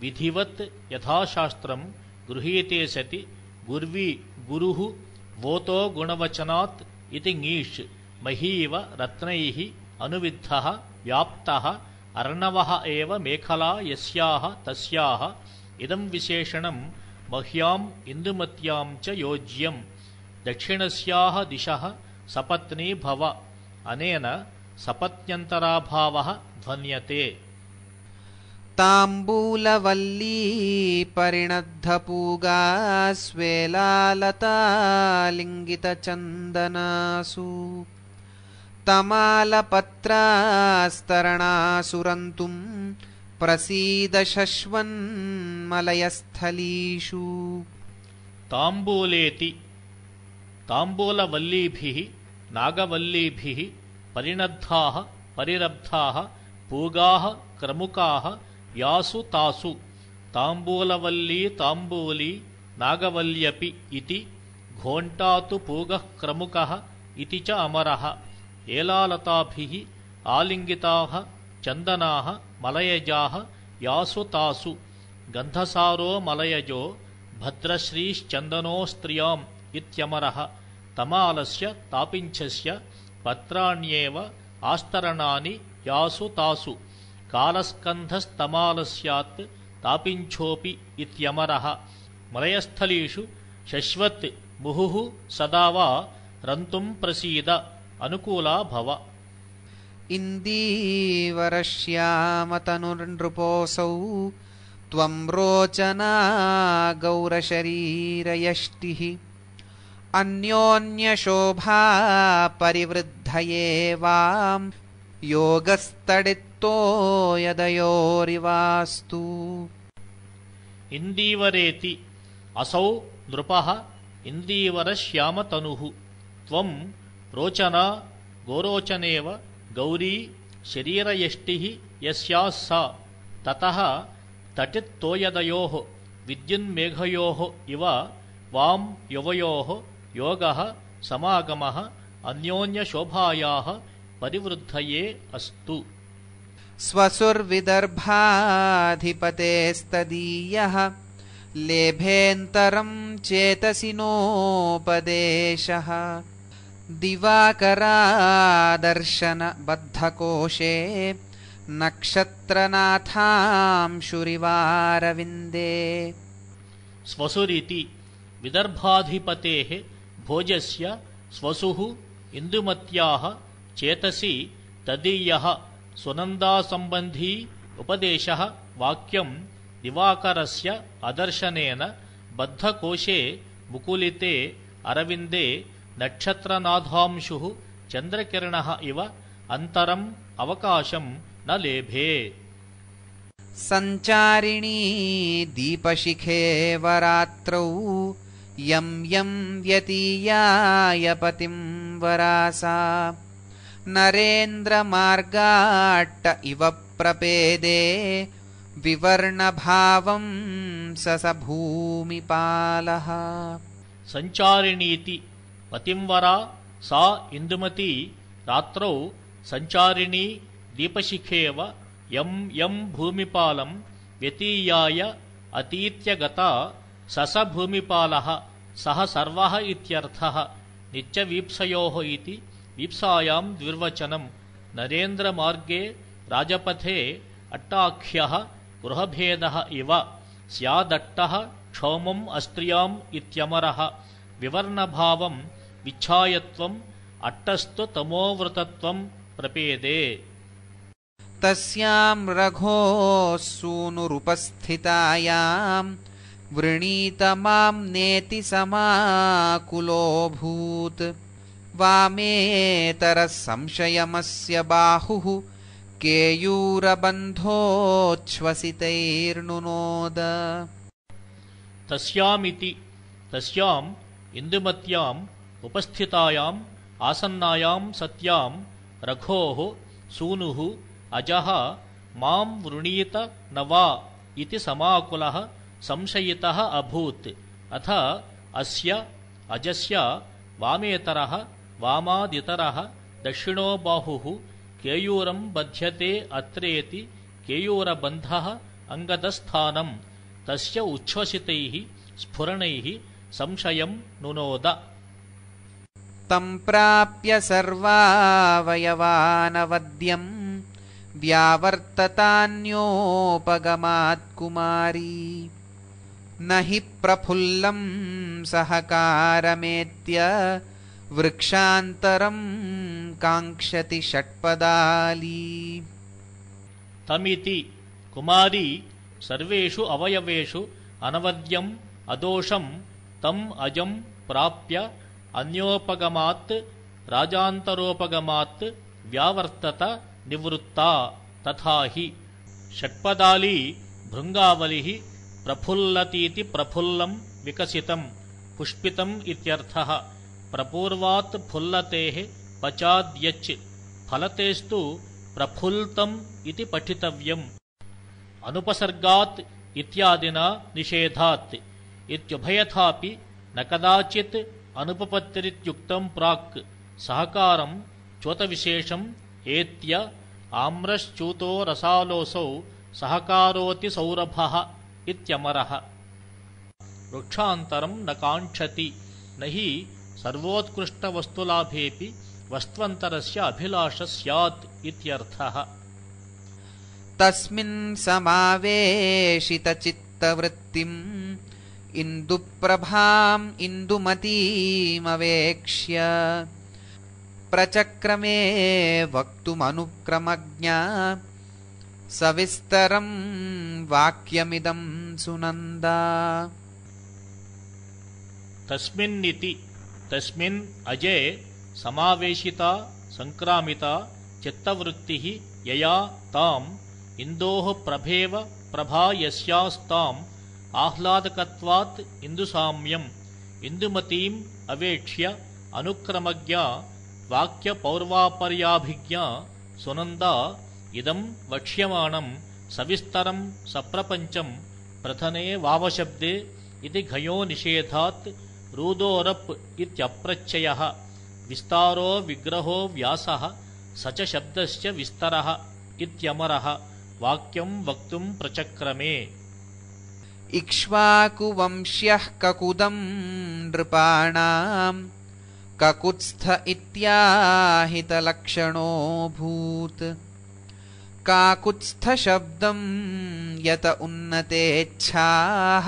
विधिवत् यथाशास्त्रम् गृहीते सति गुर्वी गुरुः वोतो गुणवचनात् इति ङीष् महीव रत्नैः अनुविद्धः व्याप्तः अर्णवः एव मेखला यस्याः तस्याः इदम् विशेषणम् मह्याम् इन्दुमत्याम् च योज्यम् दक्षिणस्याः दिशः सपत्नी भव अनेन सपत्न्यन्तराभावः ध्वन्यते ताम्बूलवल्ली परिणद्धपूगास्वेलालतालिङ्गितचन्दनासु तमालपत्रास्तरणासुरन्तुम् प्रसीदशश्वन्मलयस्थलीषु ताम्बूलेति ताम्बूलवल्लीभिः नागवल्लीभिः परिणद्धाः परिरब्धाः पूगाः क्रमुकाः यासु तासु ताम्बूलवल्ली ताम्बूली नागवल्ल्यपि इति घोण्टा तु पूगः क्रमुकः इति च अमरः एलालताभिः आलिङ्गिताः चन्दनाः मलयजाः यासु तासु गन्धसारो मलयजो स्त्रियाम् इत्यमरः तमालस्य तापिञ्छस्य पत्राण्येव आस्तरणानि यासु तासु कालस्कन्धस्तमालस्यात् स्यात् तापिञ्छोऽपि इत्यमरः मलयस्थलीषु शश्वत् मुहुः सदा वा रन्तुम् प्रसीद अनुकूला भव इन्दीवरश्यामतनुर्नृपोऽसौ त्वम् रोचना गौरशरीरयष्टिः योगस्तडित्तो यदयोरिवास्तु इन्दीवरेति असौ नृपः इन्दीवरश्यामतनुः त्वम् रोचना गोरोचनेव गौरी शरीरयष्टिः यस्याः सा ततः तटित्तोयदयोः विद्युन्मेघयोः इव वाम् युवयोः योगः समागमः अन्योन्यशोभायाः परिवृद्धये अस्तु स्वसुर्विदर्भाधिपतेस्तदीयः लेभेऽन्तरम् चेतसिनोपदेशः दिवाकरादर्शनबद्धकोशे नक्षत्रनाथाम् श्रुरिवारविन्दे स्वसुरिति विदर्भाधिपतेः भोजस्य स्वसुः इन्दुमत्याः चेतसि तदीयः सुनन्दासम्बन्धी उपदेशः वाक्यम् दिवाकरस्य अदर्शनेन बद्धकोशे मुकुलिते अरविन्दे नक्षत्रनाथांशुः चन्द्रकिरणः इव अन्तरम् अवकाशं, न लेभे सञ्चारिणी दीपशिखेव रात्रौ यम् यम् व्यतीयाय पतिंवरा वरासा नरेन्द्रमार्गाट्ट इव प्रपेदे विवर्णभावम् स भूमिपालः सञ्चारिणीति पतिंवरा सा इन्दुमती रात्रौ सञ्चारिणी दीपशिखेव यम् यम् भूमिपालम् व्यतीयाय अतीत्य स भूमिपालः सः सर्वः इत्यर्थः नित्यवीप्सयोः इति वीप्सायाम् द्विर्वचनम् नरेन्द्रमार्गे राजपथे अट्टाख्यः गृहभेदः इव स्यादट्टः क्षोमम् अस्त्रियाम् इत्यमरः विवर्णभावम् विच्छायत्वम् अट्टस्तु तमोवृतत्वम् प्रपेदे तस्याम् रघोसूनुरुपस्थितायाम् वृणीतमाम् नेति समाकुलोऽभूत् वामेतरः संशयमस्य बाहुः केयूरबन्धोच्छ्वसितैर्नुनोद तस्यामिति तस्याम् इन्दुमत्याम् उपस्थितायाम् आसन्नायाम् सत्याम् रघोः सूनुः अजः माम् वृणीत न वा इति समाकुलः संशयितः अभूत् अथ अस्य अजस्य वामेतरः वामादितरः दक्षिणो बाहुः केयूरं बध्यते अत्रेति केयूरबन्धः अङ्गदस्थानं तस्य उच्छ्वसितैः स्फुरणैः संशयं नुनोद तं प्राप्य सर्वावयवानवद्यम् व्यावर्ततान्योपगमात्कुमारी न हि प्रफुल्लम् सहकारमेत्य वृक्षान्तरं काङ्क्षति षट्पदाली तमिति कुमारी सर्वेषु अवयवेषु अनवद्यम् अदोषं तम् अजं प्राप्य अन्योपगमात् राजान्तरोपगमात् व्यावर्तत निवृत्ता तथा हि षट्पदाली भृङ्गावलिः ప్రఫుల్లతీతి ప్రఫుల్లం వికసితం పుష్పితం ఇత్యర్థ ప్రపూర్వాత్ ఫుల్లతే పచాద్యచ్ ఫలతేస్తు ప్రఫుల్తం ఇది పఠితవ్యం అనుపసర్గాత్ ఇత్యాదినా నిషేధాత్ ఇత్యుభయథాపి నకదాచిత్ అనుపపత్తిరిత్యుక్తం ప్రాక్ సహకారం విశేషం ఏత్య ఆమ్రశ్చూతో రసాలోసౌ సహకారోతి సౌరభ इत्यमरः वृक्षान्तरम् न काङ्क्षति नहि सर्वोत्कृष्टवस्तुलाभेऽपि वस्त्वन्तरस्य अभिलाषः स्यात् इत्यर्थः तस्मिन्समावेशितचित्तवृत्तिम् इन्दुप्रभाम् इन्दुमतीमवेक्ष्य प्रचक्रमे वक्तुमनुक्रमज्ञा सविस्तरम् तस्मिन्निति तस्मिन् अजे समावेशिता सङ्क्रामिता चित्तवृत्तिः यया ताम् इन्दोः प्रभेव प्रभा यस्यास्ताम् आह्लादकत्वात् इन्दुसाम्यम् इन्दुमतीम् अवेक्ष्य अनुक्रमज्ञा वाक्यपौर्वापर्याभिज्ञा सुनन्दा इदम् वक्ष्यमाणम् सविस्तरम् सप्रपञ्चम् प्रथने वावशब्दे इति घयो निषेधात् रूदोरप् इत्यप्रत्ययः विस्तारो विग्रहो व्यासः स च शब्दस्य विस्तरः इत्यमरः वाक्यम् वक्तुम् प्रचक्रमे इक्ष्वाकुवंश्यः ककुदम् नृपाणाम् ककुत्स्थ इत्याहितलक्षणोऽभूत् काकुत्स्थशब्दम् यत उन्नतेच्छाः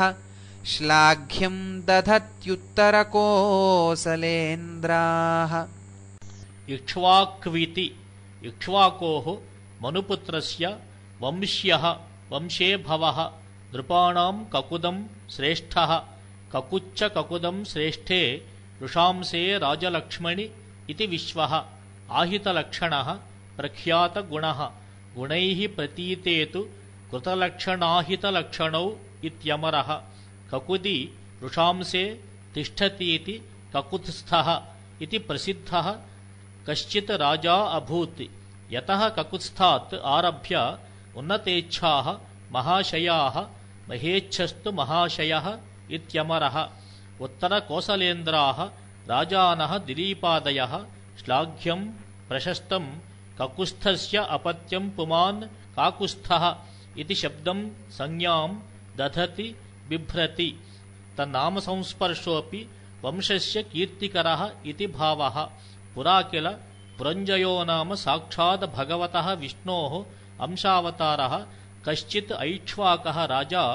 श्लाघ्यम् दधत्युत्तरकोऽसलेन्द्राः इक्ष्वाक्विति इक्ष्वाकोः मनुपुत्रस्य वंश्यः वंशे भवः नृपाणाम् ककुदम् श्रेष्ठः ककुदम् श्रेष्ठे वृषांसे राजलक्ष्मणि इति विश्वः आहितलक्षणः प्रख्यातगुणः గుణై ప్రతీతే కృతలక్షణాహితలక్షణౌ ఇమర కకుది ఋషాంసే తిష్టతీతి కకుత్స్థ ఇది ప్రసిద్ధ కశ్చిత్ రాజా అభూత్ యత కకుత్స్థాత్ ఆరభ్య ఉన్నతేచ్ఛా మహాశయా మహేచ్ఛస్తు మహాశయ ఇమర उत्तरकोसलेन्द्राः राजानः दिलीपादयः श्लाघ्यं प्रशस्तं ककुस्थस्य अपत्यं पुमान् काकुस्थः इति शब्दं संज्ञां दधति बिभ्रति तन्नामसंस्पर्शोऽपि वंशस्य कीर्तिकरः इति भावः पुरा किल पुरञ्जयो नाम साक्षात् भगवतः विष्णोः अंशावतारः कश्चित् ऐक्ष्वाकः राजा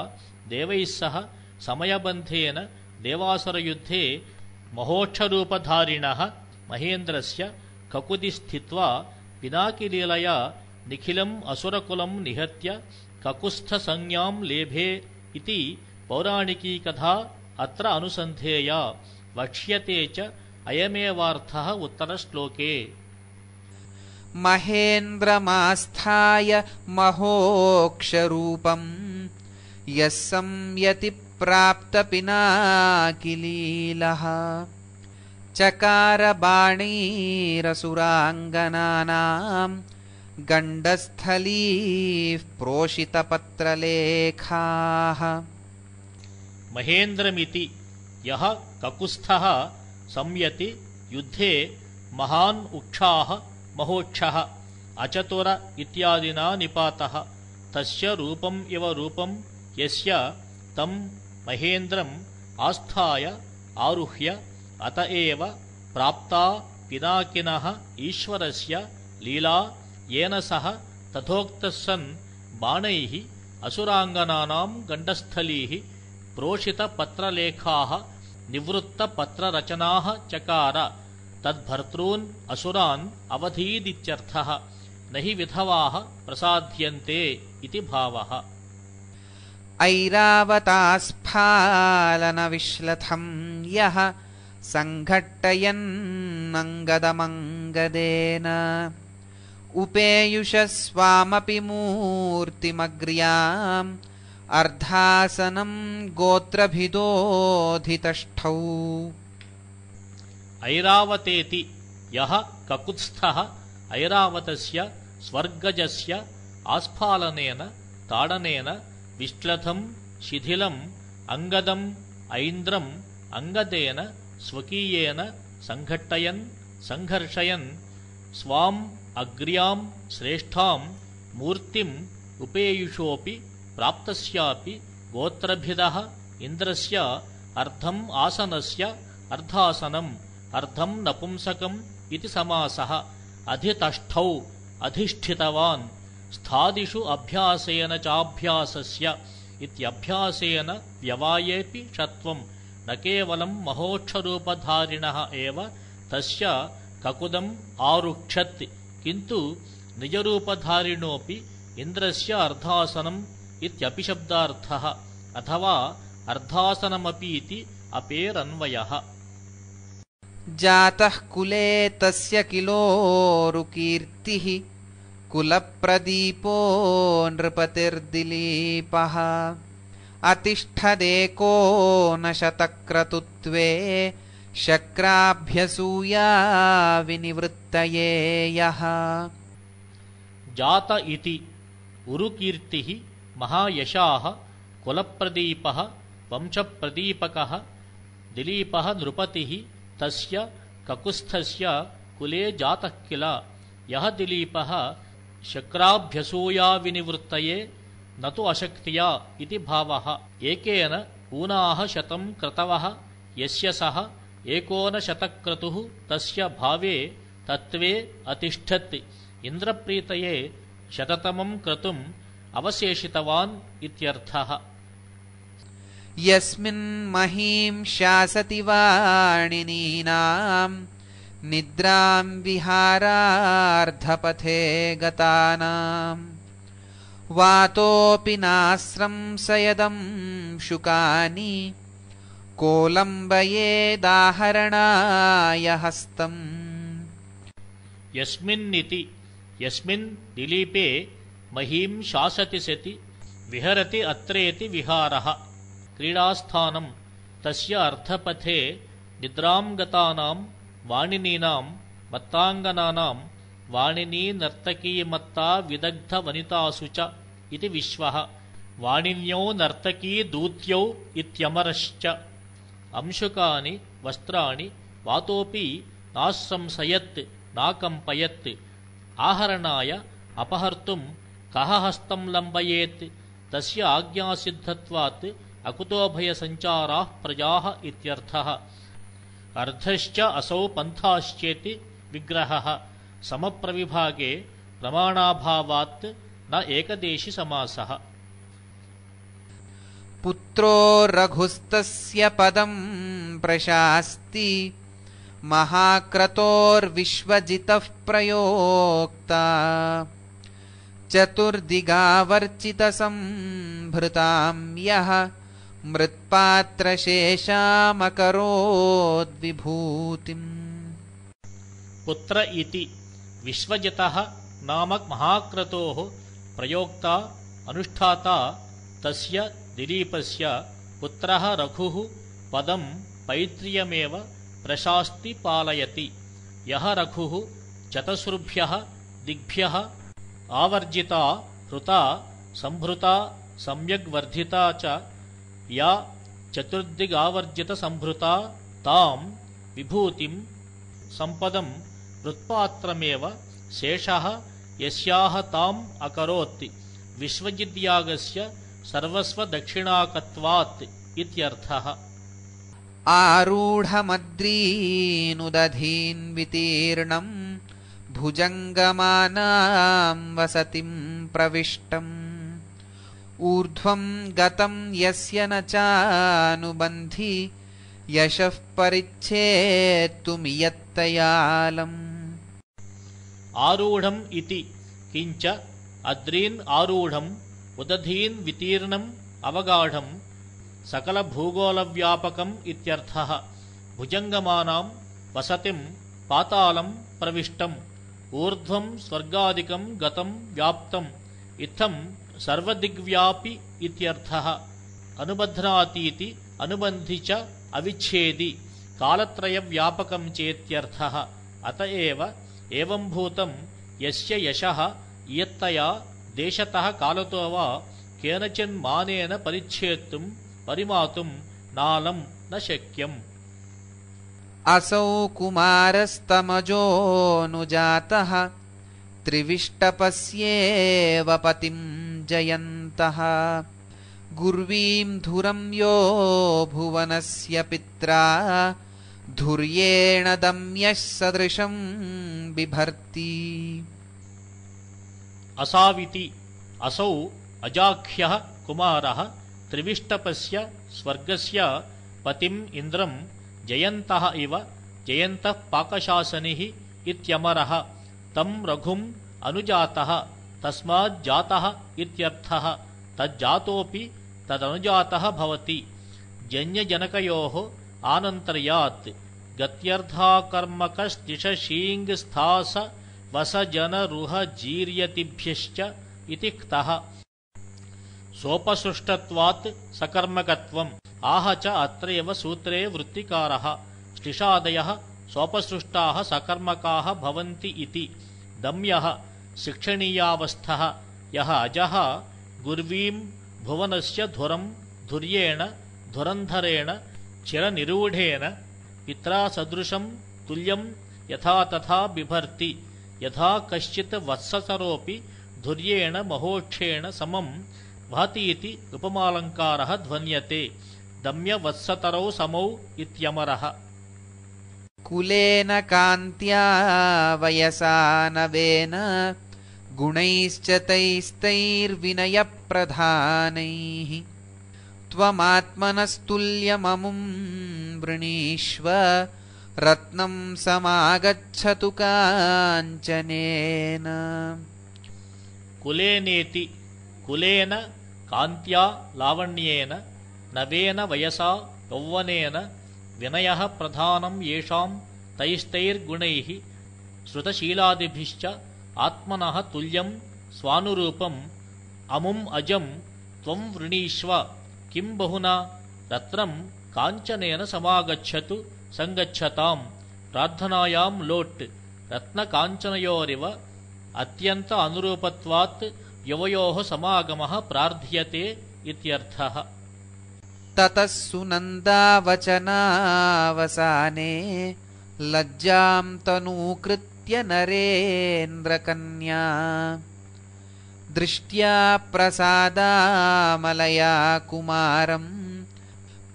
देवैः सह समयबन्धेन देवासुरयुद्धे महोक्षरूपधारिणः महेन्द्रस्य ककुति स्थित्वा पिनाकिलीलया निखिलम् असुरकुलम् निहत्य ककुत्स्थसञ्ज्ञाम् लेभे इति पौराणिकी कथा अत्र अनुसन्धेया वक्ष्यते च अयमेवार्थः उत्तरश्लोके महेन्द्रमास्थाय महोक्षरूपम् यः संयतिप्राप्तपिनाकिलीलः चकारबाणीरसुराङ्गनानाम् गण्डस्थलीः प्रोषितपत्रलेखाः महेन्द्रमिति यः ककुस्थः संयति युद्धे महान् उक्षाः महोक्षः अचतुर इत्यादिना निपातः तस्य रूपम् इव रूपम् यस्य तम् महेन्द्रम् आस्थाय आरुह्य अत एव प्राप्ता पिनाकिनः ईश्वरस्य लीला येन सः तथोक्तः सन् बाणैः असुराङ्गनानां गण्डस्थलीः प्रोषितपत्रलेखाः निवृत्तपत्ररचनाः चकार तद्भर्तॄन् असुरान् अवधीदित्यर्थः न हि विधवाः प्रसाध्यन्ते इति भावः ऐरावतास्फालनविश्लथं यः सङ्घट्टयन्नङ्गदमङ्गदेन उपेयुष स्वामपि मूर्तिमग्र्याम् अर्धासनम् गोत्रभिदोऽधितष्ठौ ऐरावतेति यः ककुत्स्थः ऐरावतस्य स्वर्गजस्य आस्फालनेन ताडनेन विश्लथम् शिथिलम् अङ्गदम् ऐन्द्रम् अङ्गदेन स्वकीयेन सङ्घट्टयन् सङ्घर्षयन् स्वाम् अग्र्याम् श्रेष्ठाम् मूर्तिम् उपेयुषोऽपि प्राप्तस्यापि गोत्रभिदः इन्द्रस्य अर्धम् आसनस्य अर्धासनम् अर्धम् नपुंसकम् इति समासः अधितष्ठौ अधिष्ठितवान् स्थादिषु अभ्यासेन चाभ्यासस्य इत्यभ्यासेन व्यवायेऽपि षत्वम् न केवलम् महोक्षरूपधारिणः एव तस्य ककुदम् आरुक्षत् किन्तु निजरूपधारिणोऽपि इन्द्रस्य अर्धासनम् इत्यपिशब्दार्थः अथवा इति अपेरन्वयः जातः कुले तस्य किलोरुकीर्तिः कुलप्रदीपो नृपतिर्दिलीपः अतिष्ठदेको न शतक्रतुत्वे शक्राभ्यसूया विनिवृत्तये यः जात इति उरुकीर्तिः महायशाः कुलप्रदीपः वंशप्रदीपकः दिलीपः नृपतिः तस्य ककुस्थस्य कुले जातः किल यः दिलीपः शक्राभ्यसूया विनिवृत्तये न तु अशक्त्या इति भावः एकेन ऊनाः शतम् क्रतवः यस्य सः एकोनशतक्रतुः तस्य भावे तत्त्वे अतिष्ठत् इन्द्रप्रीतये शततमम् क्रतुम् अवशेषितवान् इत्यर्थः यस्मिन्महीम् वाणिनीनाम् निद्राम् विहारार्धपथे गतानाम् शुकानि नाश्रंसयदंशुकानि कोलम्बयेदाहरणायहस्तम् यस्मिन्निति यस्मिन् दिलीपे महीम शासति सति विहरति अत्रेति विहारः क्रीडास्थानम् तस्य अर्धपथे निद्राम् गतानाम् वाणिनीनाम् मत्ताङ्गनानाम् वाणिनीनर्तकीमत्ता विदग्धवनितासु च इति विश्वः वाणिन्यौ नर्तकी दूत्यौ इत्यमरश्च अंशुकानि वस्त्राणि वातोऽपि नाश्रंसयत् नाकम्पयत् आहरणाय अपहर्तुम् कः हस्तम् लम्बयेत् तस्य आज्ञासिद्धत्वात् अकुतोभयसञ्चाराः प्रजाः इत्यर्थः अर्धश्च असौ पन्थाश्चेति विग्रहः समप्रविभागे प्रमाणाभावात् न एकदेशिसमासः रघुस्तस्य पदम् प्रशास्ति महाक्रतोर्विश्वजितः प्रयोक्ता चतुर्दिगावर्चितसम्भृताम् यः मृत्पात्रशेषामकरोद्विभूतिम् पुत्र इति विश्वजितः नामक महाक्रतोः प्रयोक्ता अनुष्ठाता तस्य दिलीपस्य पुत्रः रघुः पदं पैत्र्यमेव प्रशास्ति पालयति यः रघुः चतसृभ्यः दिग्भ्यः आवर्जिता हृता सम्भृता सम्यग्वर्धिता च या चतुर्दिगावर्जितसम्भृता ताम् विभूतिम् सम्पदम् हृत्पात्रमेव शेषः यस्याः ताम् अकरोत् विश्वजिद्यागस्य सर्वस्वदक्षिणाकत्वात् इत्यर्थः आरूढमद्रीनुदधीन्वितीर्णम् भुजङ्गमानाम् वसतिम् प्रविष्टम् ऊर्ध्वम् गतम् यस्य न चानुबन्धि यशः परिच्छेत्तुमियत्तयालम् ఆరుఢం ఇతి కించ అద్రీన్ ఆరుఢం ఉదధీన్ వితీర్ణం అవగాఢం సకల భూగోళవ్యాపకం ఇత్యర్థ భుజంగమానాం వసతిం పాతాళం ప్రవిష్టం ఊర్ధ్వం స్వర్గాదికం గతం వ్యాప్తం ఇత్థం సర్వదిగ్వ్యాపి ఇత్యర్థ అనుబధ్నాతీతి అనుబంధి చ అవిచ్ఛేది కాలత్రయ వ్యాపకం చేత్యర్థ అతఏవ एवम्भूतम् यस्य यशः इयत्तया देशतः कालतो वा केनचिन्मानेन परिच्छेत्तुम् परिमातुं नालं न शक्यम् असौ कुमारस्तमजोऽनुजातः त्रिविष्टपस्येव पतिं जयन्तः गुर्वीम् धुरं यो भुवनस्य पित्रा असाविति असौ अजाख्यः कुमारः त्रिविष्टपस्य स्वर्गस्य पतिम् इन्द्रम् जयन्तः इव जयन्तः पाकशासनिः इत्यमरः तम् रघुम् अनुजातः तस्माज्जातः इत्यर्थः तज्जातोऽपि तदनुजातः भवति जन्यजनकयोः आनन्तर्यात् गत्यर्थाकर्मकस्तिषशीङ्स्थास वसजनरुहजीर्यतिभ्यश्च इति क्तः सोपसृष्टत्वात् सकर्मकत्वम् आह च अत्रैव सूत्रे वृत्तिकारः श्लिषादयः सोपसृष्टाः सकर्मकाः भवन्ति इति दम्यः शिक्षणीयावस्थः यः अजः गुर्वीं भुवनस्य धुरं धुर्येण धुरन्धरेण चिरनिरूढेन पित्रा सदृशम् तुल्यम् यथा तथा बिभर्ति यथा कश्चित् वत्ससरोऽपि धुर्येण महोक्षेण समम् वहतीति उपमालङ्कारः ध्वन्यते दम्यवत्सतरौ समौ इत्यमरः कुलेन कान्त्या वयसानवेन गुणैश्च तैस्तैर्विनयप्रधानैः रत्नम् समागच्छतु कुलेनेति कुलेन कान्त्या लावण्येन नवेन वयसा यौवनेन विनयः प्रधानम् येषाम् तैस्तैर्गुणैः श्रुतशीलादिभिश्च आत्मनः तुल्यम् स्वानुरूपम् अमुम् अजम् त्वम् वृणीष्व किं बहुना रत्नम् काञ्चनेन समागच्छतु सङ्गच्छताम् प्रार्थनायाम् लोट् रत्नकाञ्चनयोरिव अत्यन्त अनुरूपत्वात् युवयोः समागमः प्रार्थ्यते इत्यर्थः ततः सुनन्दावचनावसाने लज्जाम् तनूकृत्य नरेन्द्रकन्या दृष्ट्या प्रसादामलया कुमारम्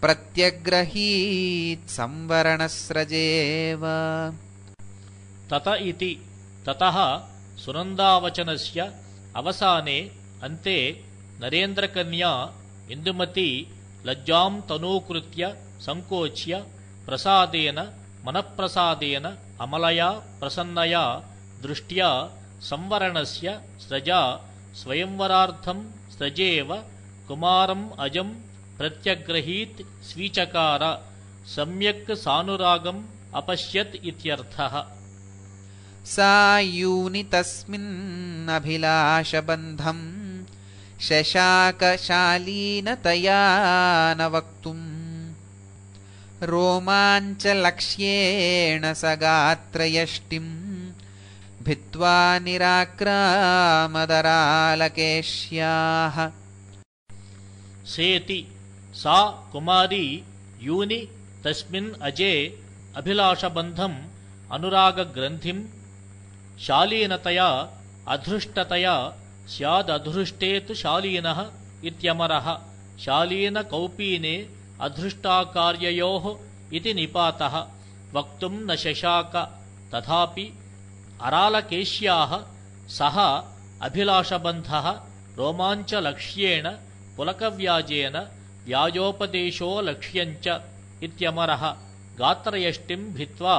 प्रत्यग्रहीत्संवरणस्रजेव तत इति ततः सुनन्दावचनस्य अवसाने अन्ते नरेन्द्रकन्या इन्दुमती लज्जाम् तनूकृत्य सङ्कोच्य प्रसादेन मनःप्रसादेन अमलया प्रसन्नया दृष्ट्या संवरणस्य स्रजा स्वयंवरार्थम् सजेव कुमारम् अजं प्रत्यग्रहीत् स्वीचकार सम्यक् सानुरागम् अपश्यत् इत्यर्थः सा यूनि तस्मिन्नभिलाषबन्धम् शशाकशालीनतया न वक्तुम् रोमाञ्चलक्ष्येण स गात्रयष्टिम् भित्त्वा निराक्रामदरालकेश्याः सेति सा कुमारी यूनि तस्मिन् अजे अभिलाषबन्धम् अनुरागग्रन्थिम् शालीनतया अधृष्टतया स्यादधृष्टे तु शालीनः इत्यमरः शालीनकौपीने अधृष्टाकार्ययोः इति निपातः वक्तुम् न शशाक तथापि अरालकेश्याः सः अभिलाषबन्धः रोमाञ्चलक्ष्येण पुलकव्याजेन व्याजोपदेशो लक्ष्यञ्च इत्यमरः गात्रयष्टिम् भित्त्वा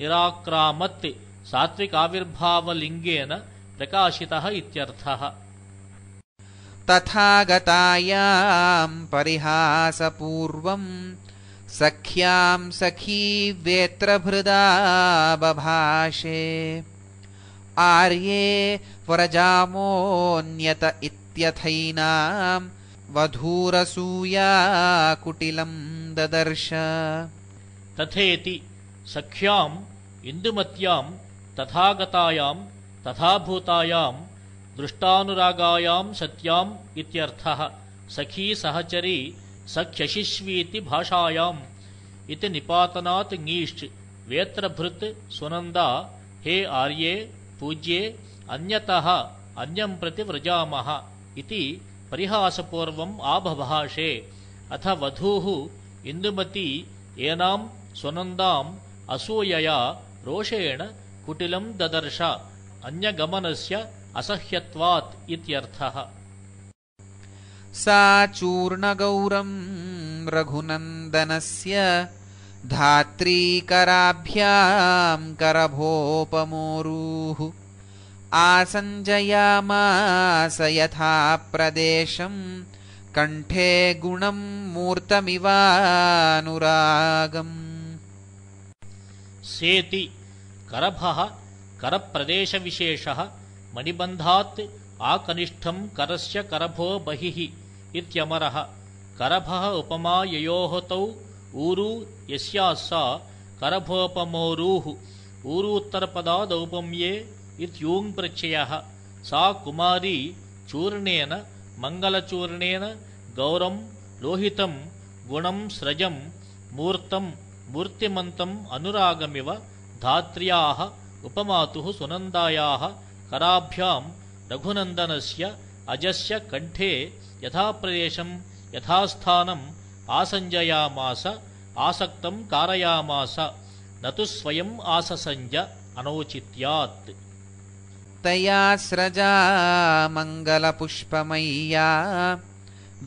निराक्रामत् सात्विकाविर्भावलिङ्गेन प्रकाशितः इत्यर्थः तथागतायाम् परिहासपूर्वम् सख्याम् बभाषे न्यत वधूरसूया वधूरसूयाकुटिलम् ददर्श तथेति सख्याम् इन्दुमत्याम् तथागतायाम् तथाभूतायाम् दृष्टानुरागायाम् सत्याम् इत्यर्थः सखी सहचरी सख्यशिष्वीति भाषायाम् इति निपातनात् ङीश्च वेत्रभृत् सुनन्दा हे आर्ये पूज्ये अन्यतः अन्यं प्रति व्रजामः इति परिहासपूर्वम् आबभाषे अथ वधूः इन्दुमती एनां सुनन्दाम् असूयया रोषेण कुटिलं ददर्श अन्यगमनस्य असह्यत्वात् इत्यर्थः सा चूर्णगौरम् रघुनन्दनस्य धात्रीकराभ्याम् करभोपमोरुः आसञ्जयामास यथा प्रदेशम् कण्ठे गुणम् मूर्तमिवानुरागम् सेति करभः करप्रदेशविशेषः मणिबन्धात् आकनिष्ठम् करस्य करभो बहिः इत्यमरः करभः उपमा ययोः तौ ऊरू यस्याः सा करभोपमोरूः ऊरूत्तरपदादौपम्ये इत्यूङ्प्रत्ययः सा कुमारी चूर्णेन मङ्गलचूर्णेन गौरं, लोहितं, गुणं, स्रजं, मूर्तं, मूर्तिमन्तम् अनुरागमिव धात्र्याः उपमातुः सुनन्दायाः कराभ्यां रघुनन्दनस्य अजस्य कण्ठे यथाप्रदेशं यथास्थानं आसञ्जयामास आसक्तम् कारयामास न तु स्वयम् आससञ्ज अनौचित्यात् तया स्रजा मङ्गलपुष्पमय्या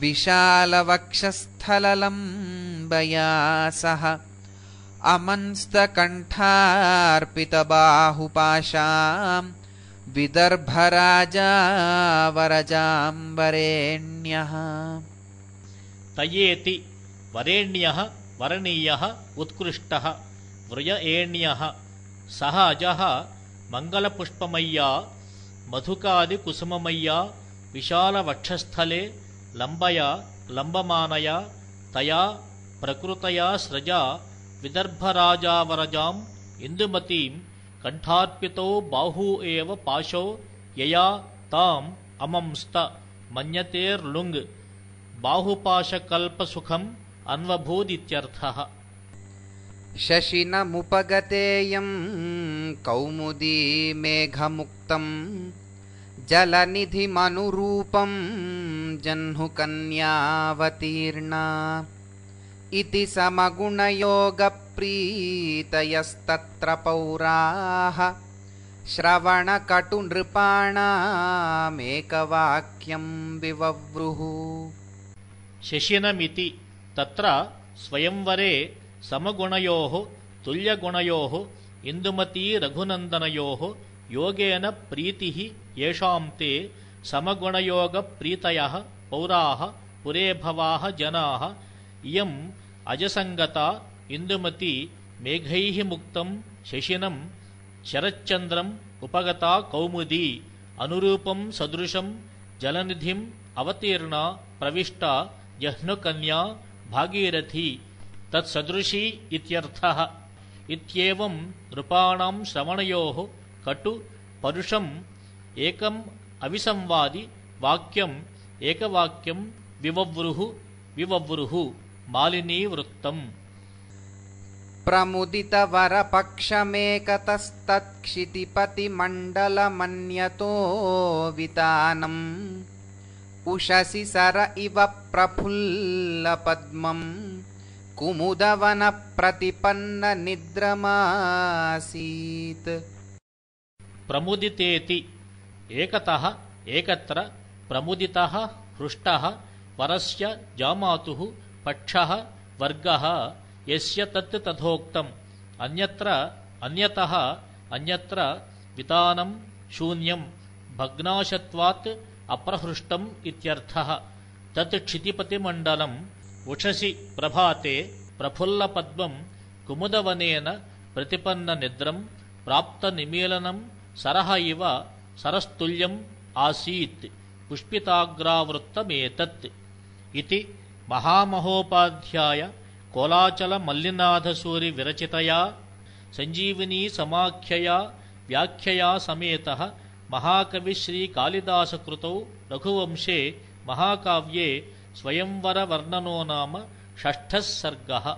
विशालवक्षस्थललम्बया सह अमंस्तकण्ठार्पितबाहुपाशाम् विदर्भराजानरजाम्बरेण्यः तयेति वरेण्यः वरणीयः उत्कृष्टः वृज एण्यः सः अजः मङ्गलपुष्पमय्या मधुकादिकुसुममय्या विशालवक्षस्थले लम्बया लम्बमानया तया प्रकृतया स्रजा विदर्भराजावरजाम् इन्दुमतीम् कण्ठार्पितौ बाहू एव पाशौ यया ताम् अमंस्त मन्यतेर्लुङ् बाहुपाशकल्पसुखम् अन्वभूदित्यर्थः शशिनमुपगतेयं कौमुदी मेघमुक्तम् जलनिधिमनुरूपम् जह्नुकन्यावतीर्णा इति समगुणयोगप्रीतयस्तत्र पौराः श्रवणकटुनृपाणामेकवाक्यम् विवव्रुः शशिनमिति तत्र स्वयंवरे समगुणयोः तुल्यगुणयोः रघुनन्दनयोः योगेन प्रीतिः येषां ते समगुणयोगप्रीतयः पौराः पुरेभवाः जनाः इयम् अजसङ्गता इन्दुमती मेघैः मुक्तं शशिनं शरच्चन्द्रम् उपगता कौमुदी अनुरूपं सदृशं जलनिधिम् अवतीर्णा प्रविष्टा जह्नुकन्या भागीरथी तत्सदृशी इत्यर्थः इत्येवम् नृपाणाम् श्रवणयोः कटु परुषम् एकम् अविसंवादि वाक्यम् एकवाक्यम् विवव्रुः विवव्रुः मालिनीवृत्तम् प्रमुदितवरपक्षमेकतस्तत्क्षितिपतिमण्डलमन्यतो वितानम् उषसि सर इव प्रफुल्लपद्मम् कुमुदवनप्रतिपन्ननिद्रमासीत् प्रमुदितेति एकतः एकत्र प्रमुदितः हृष्टः वरस्य जामातुः पक्षः वर्गः यस्य तत् तथोक्तम् अन्यत्र अन्यतः अन्यत्र वितानम् शून्यम् भग्नाशत्वात् అప్రహృష్టం ఇత్యర్థ తత్ క్షితిపతి మండలం ఉషసి ప్రభాతే ప్రఫుల్ల పద్మం కుముదవనేన ప్రతిపన్న నిద్రం ప్రాప్త నిమీలనం సరహ ఇవ సరస్తుల్యం ఆసీత్ పుష్పితాగ్రావృత్తమేతత్ ఇది మహామహోపాధ్యాయ కోలాచల మల్లినాథసూరి విరచితయా సంజీవినీ సమాఖ్యయా వ్యాఖ్యయా సమేత महाकविश्रीकालिदासकृतौ रघुवंशे महाकाव्ये स्वयंवरवर्णनो नाम षष्ठः सर्गः